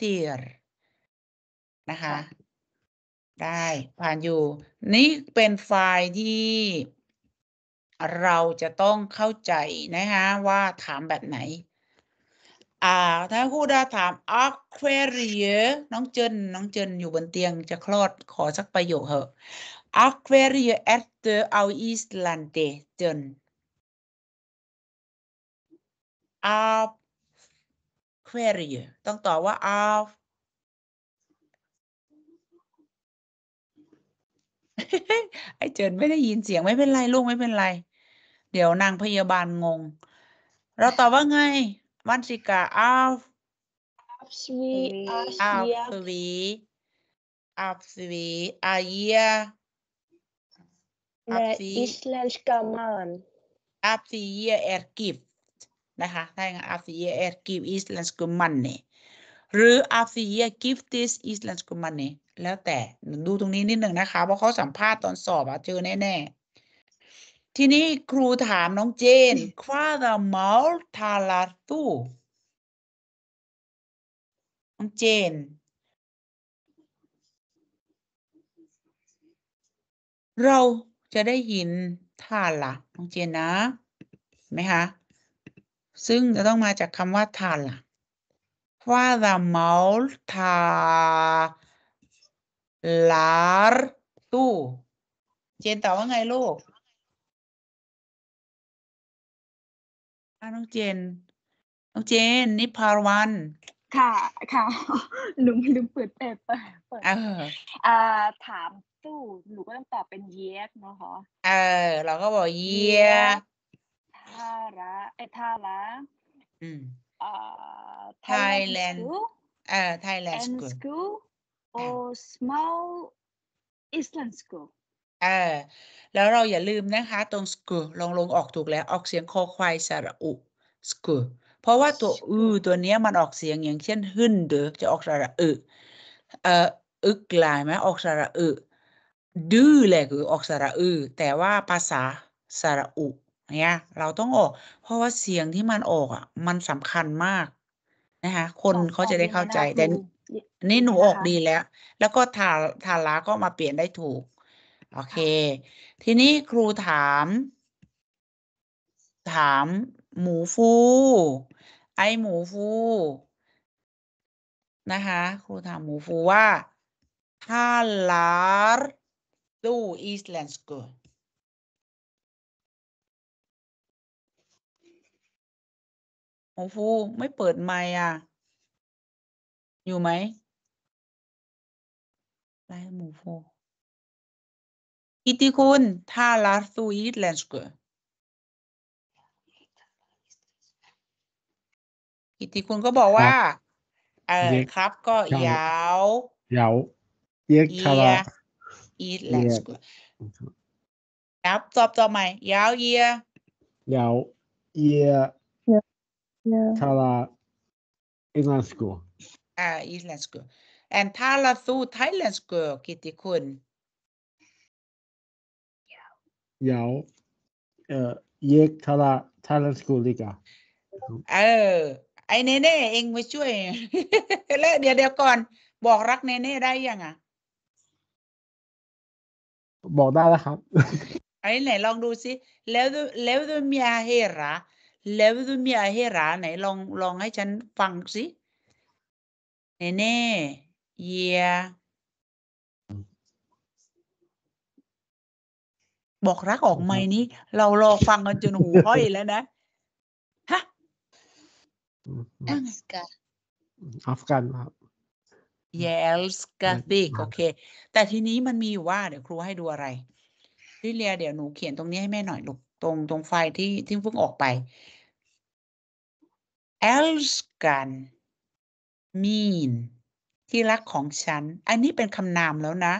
ติร์นะคะ ได้ ผ่านอยู่ นี่เป็นไฟล์ที่เราจะต้องเข้าใจนะคะว่าถามแบบไหน่าถ้าคูดาถามอักเควเรียน้องเจนน้องเจนอยู่บนเตียงจะคลอดขอสักประโยคเหอะอักเควเรียแอตเตอร์เอาอิสลันเดเจนอักเควเรียต้องตอบว่าอักไอ้เจินไม่ได้ยินเสียงไม่เป็นไรลูกไม่เป็นไร เดี๋ยวนางพยาบาลงง เราตอบว่าไงมันสิกาอาฟอาฟสวีอาฟสวีอาฟสวีอาเยียอาฟอิสเลสกามันอาฟสเีเอร์กิฟนะคะถ้าอย่างอาฟสเียเอร์กิฟอิสเลสกามันเนี่ยหรืออาฟสีเอร์กิฟติสอิสเลสกามันเนี่ยแล้วแต่ดูตรงนี้นิดหนึ่งนะคะเพราะเขาสัมภาษณ์ตอนสอบอะเจอแน่ๆทีนี้ครูถามน้องเจนควาดา m อล t a ลาตูน้องเจน เราจะได้ยินทาละน้องเจนนะไหมคะ ซึ่งจะต้องมาจากคำว่าทาละคว a ดา m อล t a ลาตูเจนตอบว่าไงลูกะน้องเจน น้องเจน นิพารวัน ค่ะ ค่ะ หนูลืมเปิดเปิดเปิดเอออ่าถามตู้หนูก็ต้องตอบเป็นเยียกเนาะคะเออเราก็บอกเยียท่าละไอ้ท่าละอืมอ่าไทยแลนด์เออไทยแลนด์สกูล or small Iceland school เออแล้วเราอย่าลืมนะคะตรงสกูลองลงออกถูกแล้วออกเสียงคอควายสระอุสกูเพราะว่าตัวอือตัวเนี้ยมันออกเสียงอย่างเช่นฮึนเดอจะออกสระอึเออึกลายไหมออกสระอึดื้อแหละคือออกสระอึแต่ว่าภาษาสระอุเนี่ยเราต้องออก เพราะว่าเสียงที่มันออกอ่ะ มันสำคัญมากนะคะคนเขาจะได้เข้าใจแต่นี่หนูออกดีแล้ว แล้วก็ทาทาลาก็มาเปลี่ยนได้ถูกโอเค ทีนี้ครูถาม ถามหมูฟู ไอหมูฟู นะคะ ครูถามหมูฟูว่าถ้าลาร์ดูอีสแลนด์สกูลหมูฟูไม่เปิดไมคอ่ะ อยู่ไหมไปหมูฟูอิติคุณทาลาส r อิ í t ลนสกุอิติคุณก็บอกว่าเออครับก็ยาวยาวเยกคาราอิทแลนสกุครับตอบต่อใหม่ยาวเยียยาวเยียทาราอิทแลนสกุอ่าอิทแลนสกุ and ทาราสูไทยแลนสกุกิติคุณยาวเอ e g ยกทาราทาราสกูลีกาเออไอเนเน่ เองมาช่วยแล้วเดี๋ยวเดี๋ยวก่อน บอกรักเนเน่ได้ยังอ่ะ บอกได้แล้วครับ ไอ้ไหนลองดูสิแล้วดูแล้วดูมีอาเฮระแล้วดูมีอาเฮระไหนลอง ลองให้ฉันฟังสิ เนเน่ เยียบอกรักออกไม่นี้ เรารอฟังกันจนหูห้อยแล้วนะฮะอังสกาอัฟกันครับเยลสกาติกโอเคแต่ทีนี้มันมีอยู่ว่าเดี๋ยวครูให้ดูอะไรลิเลียเดี๋ยวหนูเขียนตรงนี้ให้แม่หน่อยลูกตรง ตรงไฟที่ที่เพิ่งออกไปเอลสกันมีนที่รักของฉัน อันนี้เป็นคำนามแล้วนะ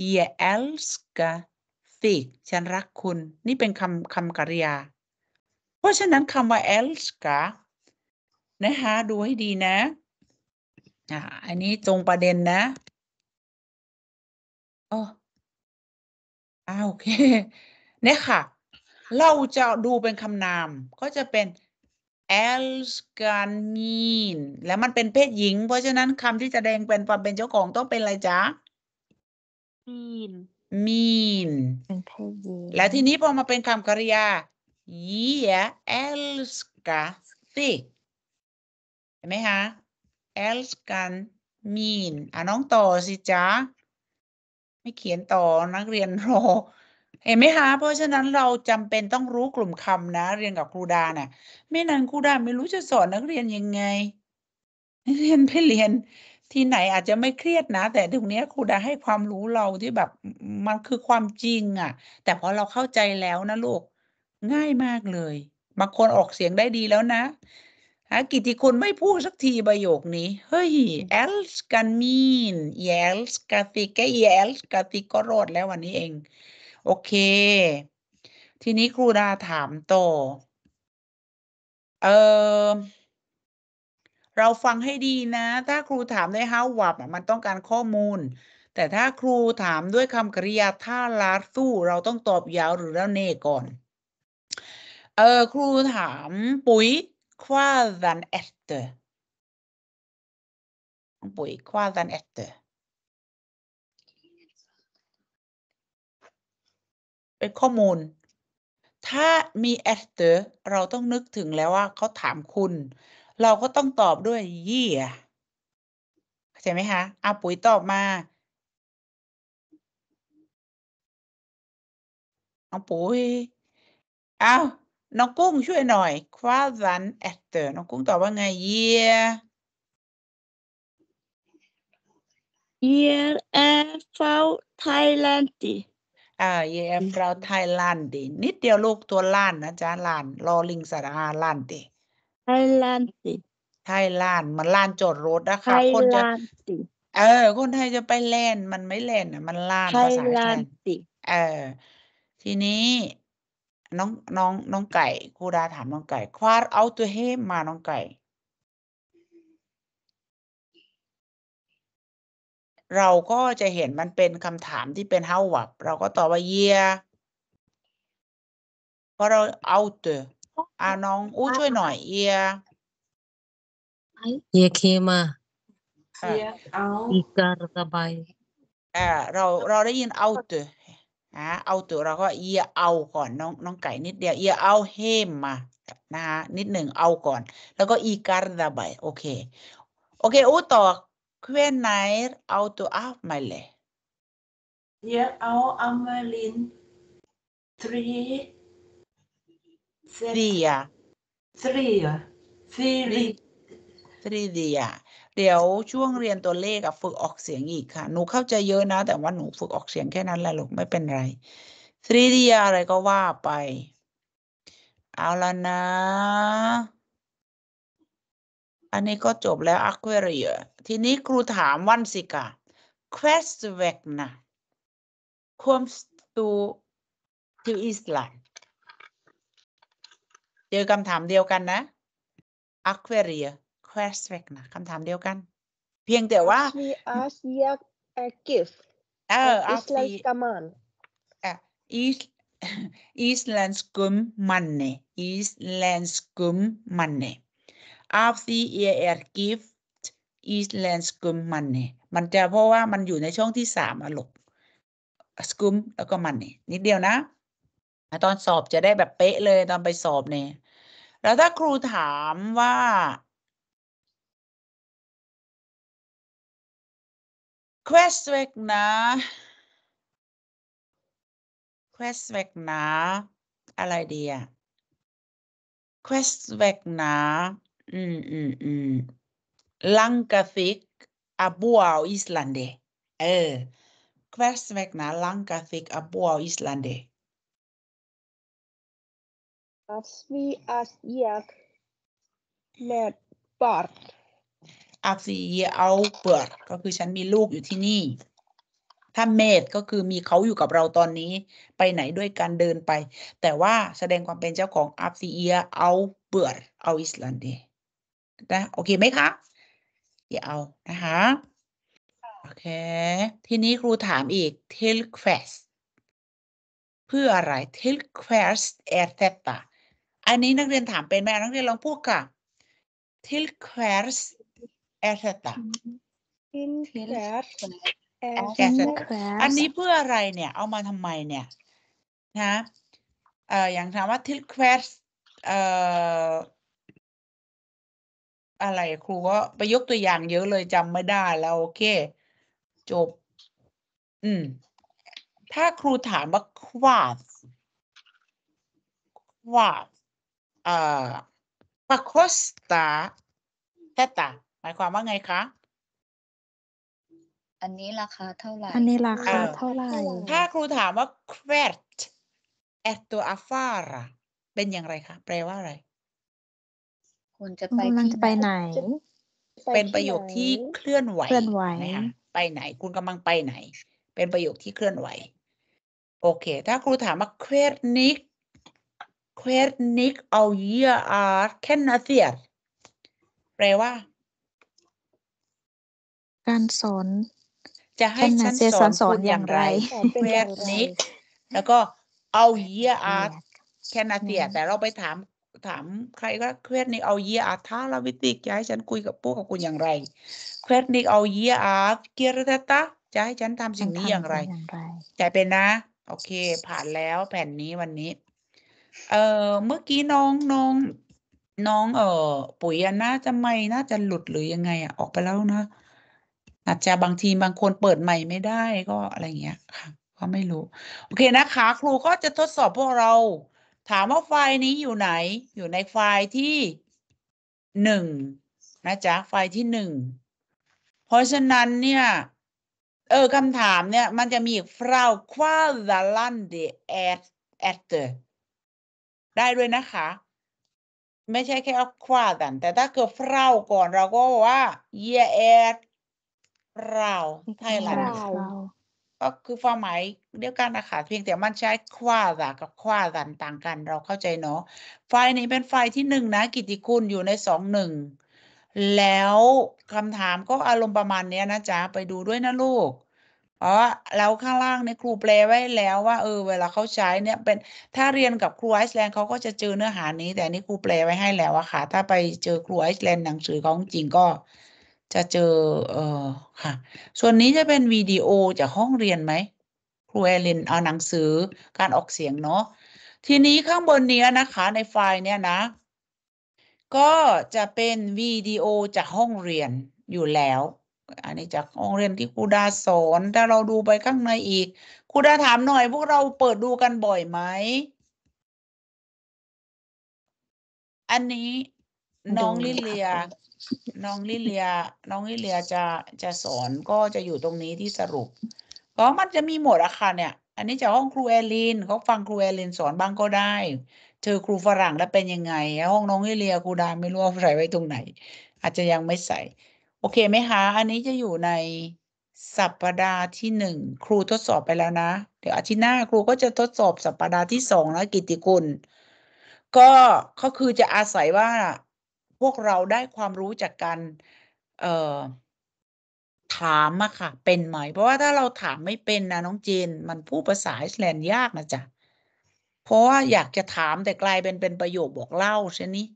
เยลส์ก k สิฉันรักคุณนี่เป็นคำคำกริยา เพราะฉะนั้นคำว่า else กะนะคะดูให้ดีนะอ่าอันนี้ตรงประเด็นนะโอ้อโอเคเนี่ยค่ะ เราจะดูเป็นคำนามก็จะเป็น else can mean แล้วมันเป็นเพศหญิง เพราะฉะนั้นคำที่จะแดงเป็นความเป็นเจ้าของต้องเป็นอะไรจ๊ะ mean mean แล้วทีนี้พอมาเป็นคำกริยา yeah elska t h เห็นไหมคะ elskan mean อ่ะน้องต่อสิจ๊ะไม่เขียนต่อนักเรียนรอ เห็นไหมคะ เพราะฉะนั้นเราจำเป็นต้องรู้กลุ่มคำนะ เรียนกับครูดาเนะ่ยไม่นั้นครูดาไม่รู้จะสอนนักเรียนยังไงนักเรียนไปเรียนที่ไหนอาจจะไม่เครียดนะ แต่ตรงนี้ครูดาให้ความรู้เราที่แบบ มันคือความจริง อ่ะ แต่พอเราเข้าใจแล้วนะลูก ง่ายมากเลยบางคนออกเสียงได้ดีแล้วนะฮะกิติคุณไม่พูดสักทีประโยคนี้ เฮ้ย else กันมีน else กาติกะ else กาติก็รอดแล้ววันนี้เอง โอเค ทีนี้ครูดาถามต่อเออเราฟังให้ดีนะ ถ้าครูถามด้วย how what มันต้องการข้อมูล แต่ถ้าครูถามด้วยคำกริยาท่าลาสู้ เราต้องตอบยาวหรือแล้วเน่ก่อน เออครูถามปุ๋ยควาดันเอสเตอร์ปุ๋ยควาดันเอสเตอร์เป็นข้อมูล ถ้ามีเอเตอร์เราต้องนึกถึงแล้วว่าเขาถามคุณเราก็ต้องตอบด้วยยี่ h เข้าใจไหมคะเอาปุ๋ยตอบมาเอาปุ๋ยเอาน้องกุ้งช่วยหน่อย q า a ันแอ t เตอร์น้องกุ้งตอบว่าไงยยียร์แอฟฟาวไทยแลนด์ดีอ่าเยียร์แอ t ฟาวไทยแลนิดเดียวลูกตัวล้านนะจ๊ะล้านลอลิงสระอาล้านดิไทยลานสิไทยลานมันลานจอดรถนะคะคนจะเออ คนไทยจะไปแลนด์มันไม่แลนด์อ่ะ มันลานภาษาไทยเออ ทีนี้ น้องน้อง น้องไก่ครูดาถามน้องไก่ควาเอาตัวเฮมมา น้องไก่เราก็จะเห็นมันเป็นคำถามที่เป็น how วับเราก็ตอบว่าเยียเพราะเราเอาตัวอ่าน้องอู้ช่วยหน่อยเอียเอียเมาอีการสบายอ่าเราเราได้ยินเอาตอ่าเอาตัวเราก็เอียเอาก่อนน้องน้องไก่นิดเดียวเอียเอาเฮมมานะคะนิดหนึ่งเอาก่อน แล้วก็อีการดาบายโอเค โอเคอู้ต่อเควนไหนเอาตัวอาไมาเลยเอียเอาอัมเาลินทรี tria tria t r i e t ี r e e เดียเดี๋ยวช่วงเรียนตัวเลขอะฝึกออกเสียงอีกค่ะ หนูเข้าใจเยอะนะ แต่ว่าหนูฝึกออกเสียงแค่นั้นแหละลูกไม่เป็นไรทรีเดียอะไรก็ว่าไป เอาละนะ อันนี้ก็จบแล้วอค q วเรียทีนี้ครูถามวันสิกะเว e สเวกนะ comes to to Island เจอคำถามเดียวกันนะ a q u a r i a q u e s t r e c นะคำถามเดียวกัน เพียงแต่ว่า we ask your gift เออ Islandsk man อ่ is Islandskum m o n n e Islandskum m o n n e of the year gift Islandskum m o n e y มันจะเพราะว่ามันอยู่ในช่องที่สามอะรมณสกุมแล้วก็มันนี่นิดเดียวนะตอนสอบจะได้แบบเป๊ะเลยตอนไปสอบเนี่ยแล้วถ้าครูถามว่า q u e s t เวกนะ q u e s t เวกนะอะไรดีอะ q u e s t เวกนะอืมอืมอืมลังกาฟิกอาบัวอิสแลนเดเออ q u e s t เวกนะลังกาฟิกอาบัวอิสแลนเด Afsvi as ég með barn อาฟีเอาเปิดก็คือฉันมีลูกอยู่ที่นี่ถ้าเมดก็คือมีเขาอยู่กับเราตอนนี้ไปไหนด้วยกันเดินไปแต่ว่าแสดงความเป็นเจ้าของอบซีเอียเอาเปิดเอาอิสลันดีนะโอเคไหมคะอย่าเอานะคะโอเคทีนี้ครูถามอีก t i l q u e s t เพื่ออะไร t i l q u e s t e r t e t a อันนี้นักเรียนถามเป็นไหมนักเรียนลองพูดค่ะ til hvers er t t a til hvers e t t a อันนี้เพื่ออะไรเนี่ย เอามาทำไมเนี่ยนะเอ่ออย่างถามว่า til hvers เอ่อ อะไรครูก็ไปยกตัวอย่างเยอะเลยจำไม่ได้แล้วโอเค จบ อืมถ้าครูถามว่าควาดควาด uh, p a c o าแ a t e t าหมายความว่าไงคะ อันนี้ราคาเท่าไหร่ อันนี้ราคาเท่าไหร่ถ้าครูถามว่าเค์ตเอตัวอาฟาร์เป็นอย่างไรคะ แปลว่าอะไร คุณจะไปกำลังจะไปไหน เป็นประโยคที่เคลื่อนไหว เคลื่อนไหวนะคะไปไหน คุณกำลังไปไหน เป็นประโยคที่เคลื่อนไหว โอเค ถ้าครูถามว่าค u ร์นิก hvernig á ég að kenna þér แปลว่า การสอน จะให้ฉันสอนคุณอย่างไร hvernig แล้วก็ เอาเยียอาร์แคนาเดียแต่เราไปถาม ถามใครก็เควสนิกเอาเยียอาร์ท่าลาวิติจะให้ฉันคุยกับพวกกับคุณอย่างไรเควสนิกเอาเยียอาร์เกียรติตาจะให้ฉันทำสิ่งนี้อย่างไรใจเป็นนะ โอเค ผ่านแล้วแผ่นนี้วันนี้เออเมื่อกี้น้องน้องน้องเออปุ๋ยอะน่าจะไม่น่าจะหลุดหรือยังไงอะออกไปแล้วนะ อาจจะบางทีบางคนเปิดใหม่ไม่ได้ก็อะไรเงี้ยค่ะ ก็ไม่รู้ โอเคนะคะครูก็จะทดสอบพวกเรา ถามว่าไฟล์นี้อยู่ไหน อยู่ในไฟล์ที่หนึ่งนะจ๊ะ ไฟล์ที่หนึ่งเพราะฉะนั้นเนี่ย เออคำถามเนี่ย มันจะมีอีกฟรา qual ลัน l ด n d the at at t h ได้ด้วยนะคะ ไม่ใช่แค่ควาดัน แต่ถ้าเกิดเฝ้าก่อน เราก็ว่าเยเอดเราไทยหลังก็คือความหมายเดียวกันนะคะเพียงแต่มันใช้ควาดนกับควาดันต่างกัน เราเข้าใจเนาะไฟนี้เป็นไฟที่หนึ่งนะกิติคุณอยู่ในสองหนึ่งแล้วคำถามก็อารมณ์ประมาณนี้นะจ๊ะ ไปดูด้วยนะลูกอ๋อแล้วข้างล่างเนี่ยครูแปลไว้แล้วว่าเออเวลาเขาใช้เนี่ยเป็นถ้าเรียนกับครูไอซ์แลนด์เขาก็จะเจอเนื้อหานี้ แต่นี่ครูแปลไว้ให้แล้วอะค่ะ ถ้าไปเจอครูไอซ์แลนด์หนังสือของจริงก็จะเจอเออค่ะ ส่วนนี้จะเป็นวิดีโอจากห้องเรียนไหม ครูเอลินเอาหนังสือ การออกเสียงเนาะทีนี้ข้างบนนี้นะคะ ในไฟล์เนี่ยนะ ก็จะเป็นวิดีโอจากห้องเรียนอยู่แล้วอันนี้จากห้องเรียนที่ครูดาสอน ถ้าเราดูไปข้างในอีก ครูดาถามหน่อย พวกเราเปิดดูกันบ่อยไหม อันนี้น้องลิเลีย น้องลิเลีย น้องลิเลียจะจะสอนก็จะอยู่ตรงนี้ที่สรุป เพราะมันจะมีหมดอาคารเนี่ย อันนี้จากห้องครูแอลินเขาฟังครูแอลินสอนบ้างก็ได้เจอครูฝรั่งแล้วเป็นยังไง ห้องน้องลิเลียครูดาไม่รู้ว่าใส่ไว้ตรงไหน อาจจะยังไม่ใส่โอเคไหมคะ อันนี้จะอยู่ในสัปดาห์ที่หนึ่งครูทดสอบไปแล้วนะ เดี๋ยวอาทิตย์หน้าครูก็จะทดสอบสัปดาห์ที่สองนะกิติคุณก็เขาคือจะอาศัยว่าพวกเราได้ความรู้จากการเอ่อถามอะค่ะ เป็นไหม เพราะว่าถ้าเราถามไม่เป็นนะ น้องจีนมันพูดภาษาไอซ์แลนด์ยากนะจ๊ะ เพราะว่าอยากจะถามแต่กลายเป็นเป็นประโยคบอกเล่าใช่นี้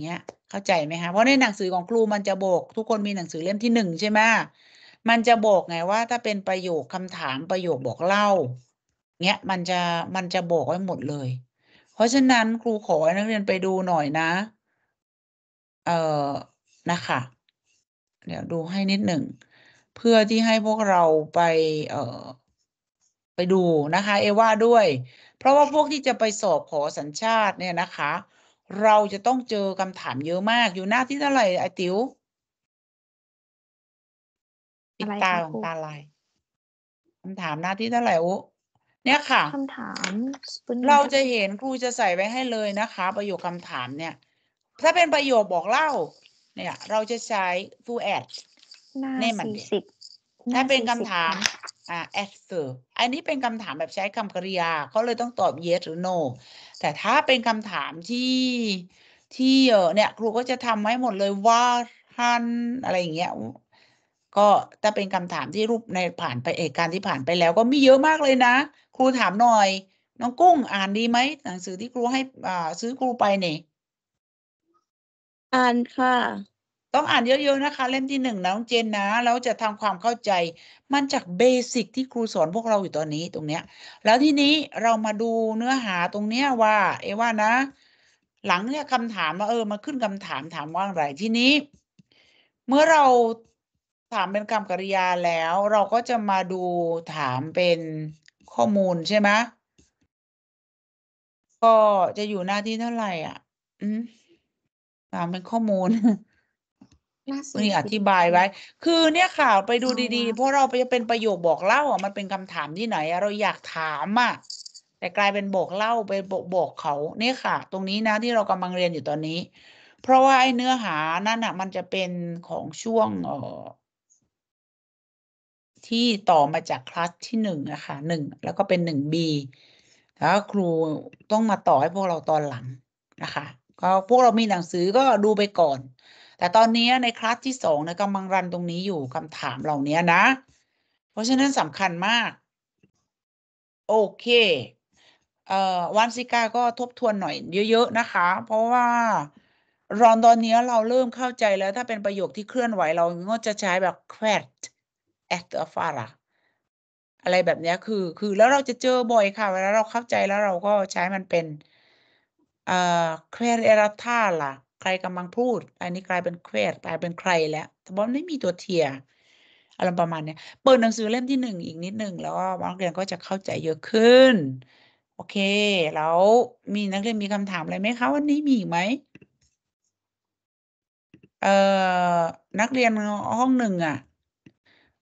เงี้ยเข้าใจไหมคะ เพราะในหนังสือของครูมันจะบอกทุกคนมีหนังสือเล่มที่หนึ่งใช่ไหมมันจะบอกไงว่าถ้าเป็นประโยคคำถามประโยคบอกเล่า เงี้ยมันจะมันจะบอกไว้หมดเลย เพราะฉะนั้นครูขอให้นักเรียนไปดูหน่อยนะ เออนะคะเดี๋ยวดูให้นิดหนึ่ง เพื่อที่ให้พวกเราไปเออไปดูนะคะ เอว่าด้วย เพราะว่าพวกที่จะไปสอบขอสัญชาติเนี่ยนะคะเราจะต้องเจอคำถามเยอะมากอยู่หน้าที่เท่าไหร่ ไอติว๋วิดตาของตาลายคำถามหน้าที่เท่าไหร่อุเนี่ยค่ะคำถามเราจะเห็นครูจะใส่ไว้ให้เลยนะคะ ประโยคคำถามเนี่ย ถ้าเป็นประโยคบอกเล่า เนี่ยเราจะใช้ full add หน้าสี่สิบถ้าเป็นคำถาม อ่า a s to อันนี้เป็นคำถามแบบใช้คำกริยา เขาเลยต้องตอบ yes หรือ no แต่ถ้าเป็นคำถามที่ ที่เนี่ยครูก็จะทำให้หมดเลยว่าฮันอะไรอย่างเงี้ย ก็ถ้าเป็นคำถามที่รูปในผ่านไปเอกการที่ผ่านไปแล้ว ก็มีเยอะมากเลยนะครูถามหน่อย น้องกุ้งอ่านดีไหมหนังสือที่ครูให้อ่าซื้อครูไปเนี่ย อ่านค่ะต้องอ่านเยอะๆนะคะ เล่มที่หนึ่งน้องเจนนะแล้วจะทำความเข้าใจมันจากเบสิกที่ครูสอนพวกเราอยู่ตอนนี้ตรงเนี้ย แล้วทีนี้เรามาดูเนื้อหาตรงเนี้ยว่า เอว่านะ หลังเนี่ยคำถามมาเออมาขึ้นคำถามถามว่าอะไรทีนี้ เมื่อเราถามเป็นคำกริยาแล้ว เราก็จะมาดูถามเป็นข้อมูลใช่ไหมก็จะอยู่หน้าที่เท่าไหร่อ่ะอืมถามเป็นข้อมูลน่าสนนี่อธิบายไว้ คือเนี่ยค่ะ ไปดูดีๆเพราะเราไปจะเป็นประโยคบอกเล่าอ่ะมันเป็นคำถามที่ไหนเราอยากถามอ่ะแต่กลายเป็นบอกเล่าไปบอกบอกเขาเนี่ยค่ะ ตรงนี้นะที่เรากำลังเรียนอยู่ตอนนี้ เพราะว่าไอ้เนื้อหานั่นอ่ะ มันจะเป็นของช่วงเอ่อที่ต่อมาจากคลาสที่หนึ่งะค่ะหนึ่งแล้วก็เป็นหนึ่งบีแล้ว ครูต้องมาต่อให้พวกเราตอนหลังนะคะ ก็พวกเรามีหนังสือก็ดูไปก่อนแต่ตอนนี้ในคลาสที่สองนะกำลังรันตรงนี้อยู่คำถามเหล่านี้นะ เพราะฉะนั้นสำคัญมาก โอเคเอ่อวันซิก้าก็ทบทวนหน่อยเยอะๆนะคะ เพราะว่า รอนตอนนี้เราเริ่มเข้าใจแล้ว ถ้าเป็นประโยคที่เคลื่อนไหวเราก็จะใช้แบบ q u e t at a f a r a อะไรแบบนี้คือคือแล้วเราจะเจอบ่อยค่ะ เวลาเราเข้าใจแล้วเราก็ใช้มันเป็นเอ่อ q u e t a t a ล่ะใครกำลังพูดอันนี้กลายเป็นเครดกลายเป็นใครแล้ว แต่บอมไม่มีตัวเทียอารมณ์ประมาณเนี้ยเปิดหนังสือเล่มที่หนึ่งอีกนิดหนึ่ง แล้วนักเรียนก็จะเข้าใจเยอะขึ้น โอเค แล้ว มีนักเรียนมีคำถามอะไรไหมคะวันนี้มีไหมเอ่อนักเรียนห้องหนึ่งอ่ะ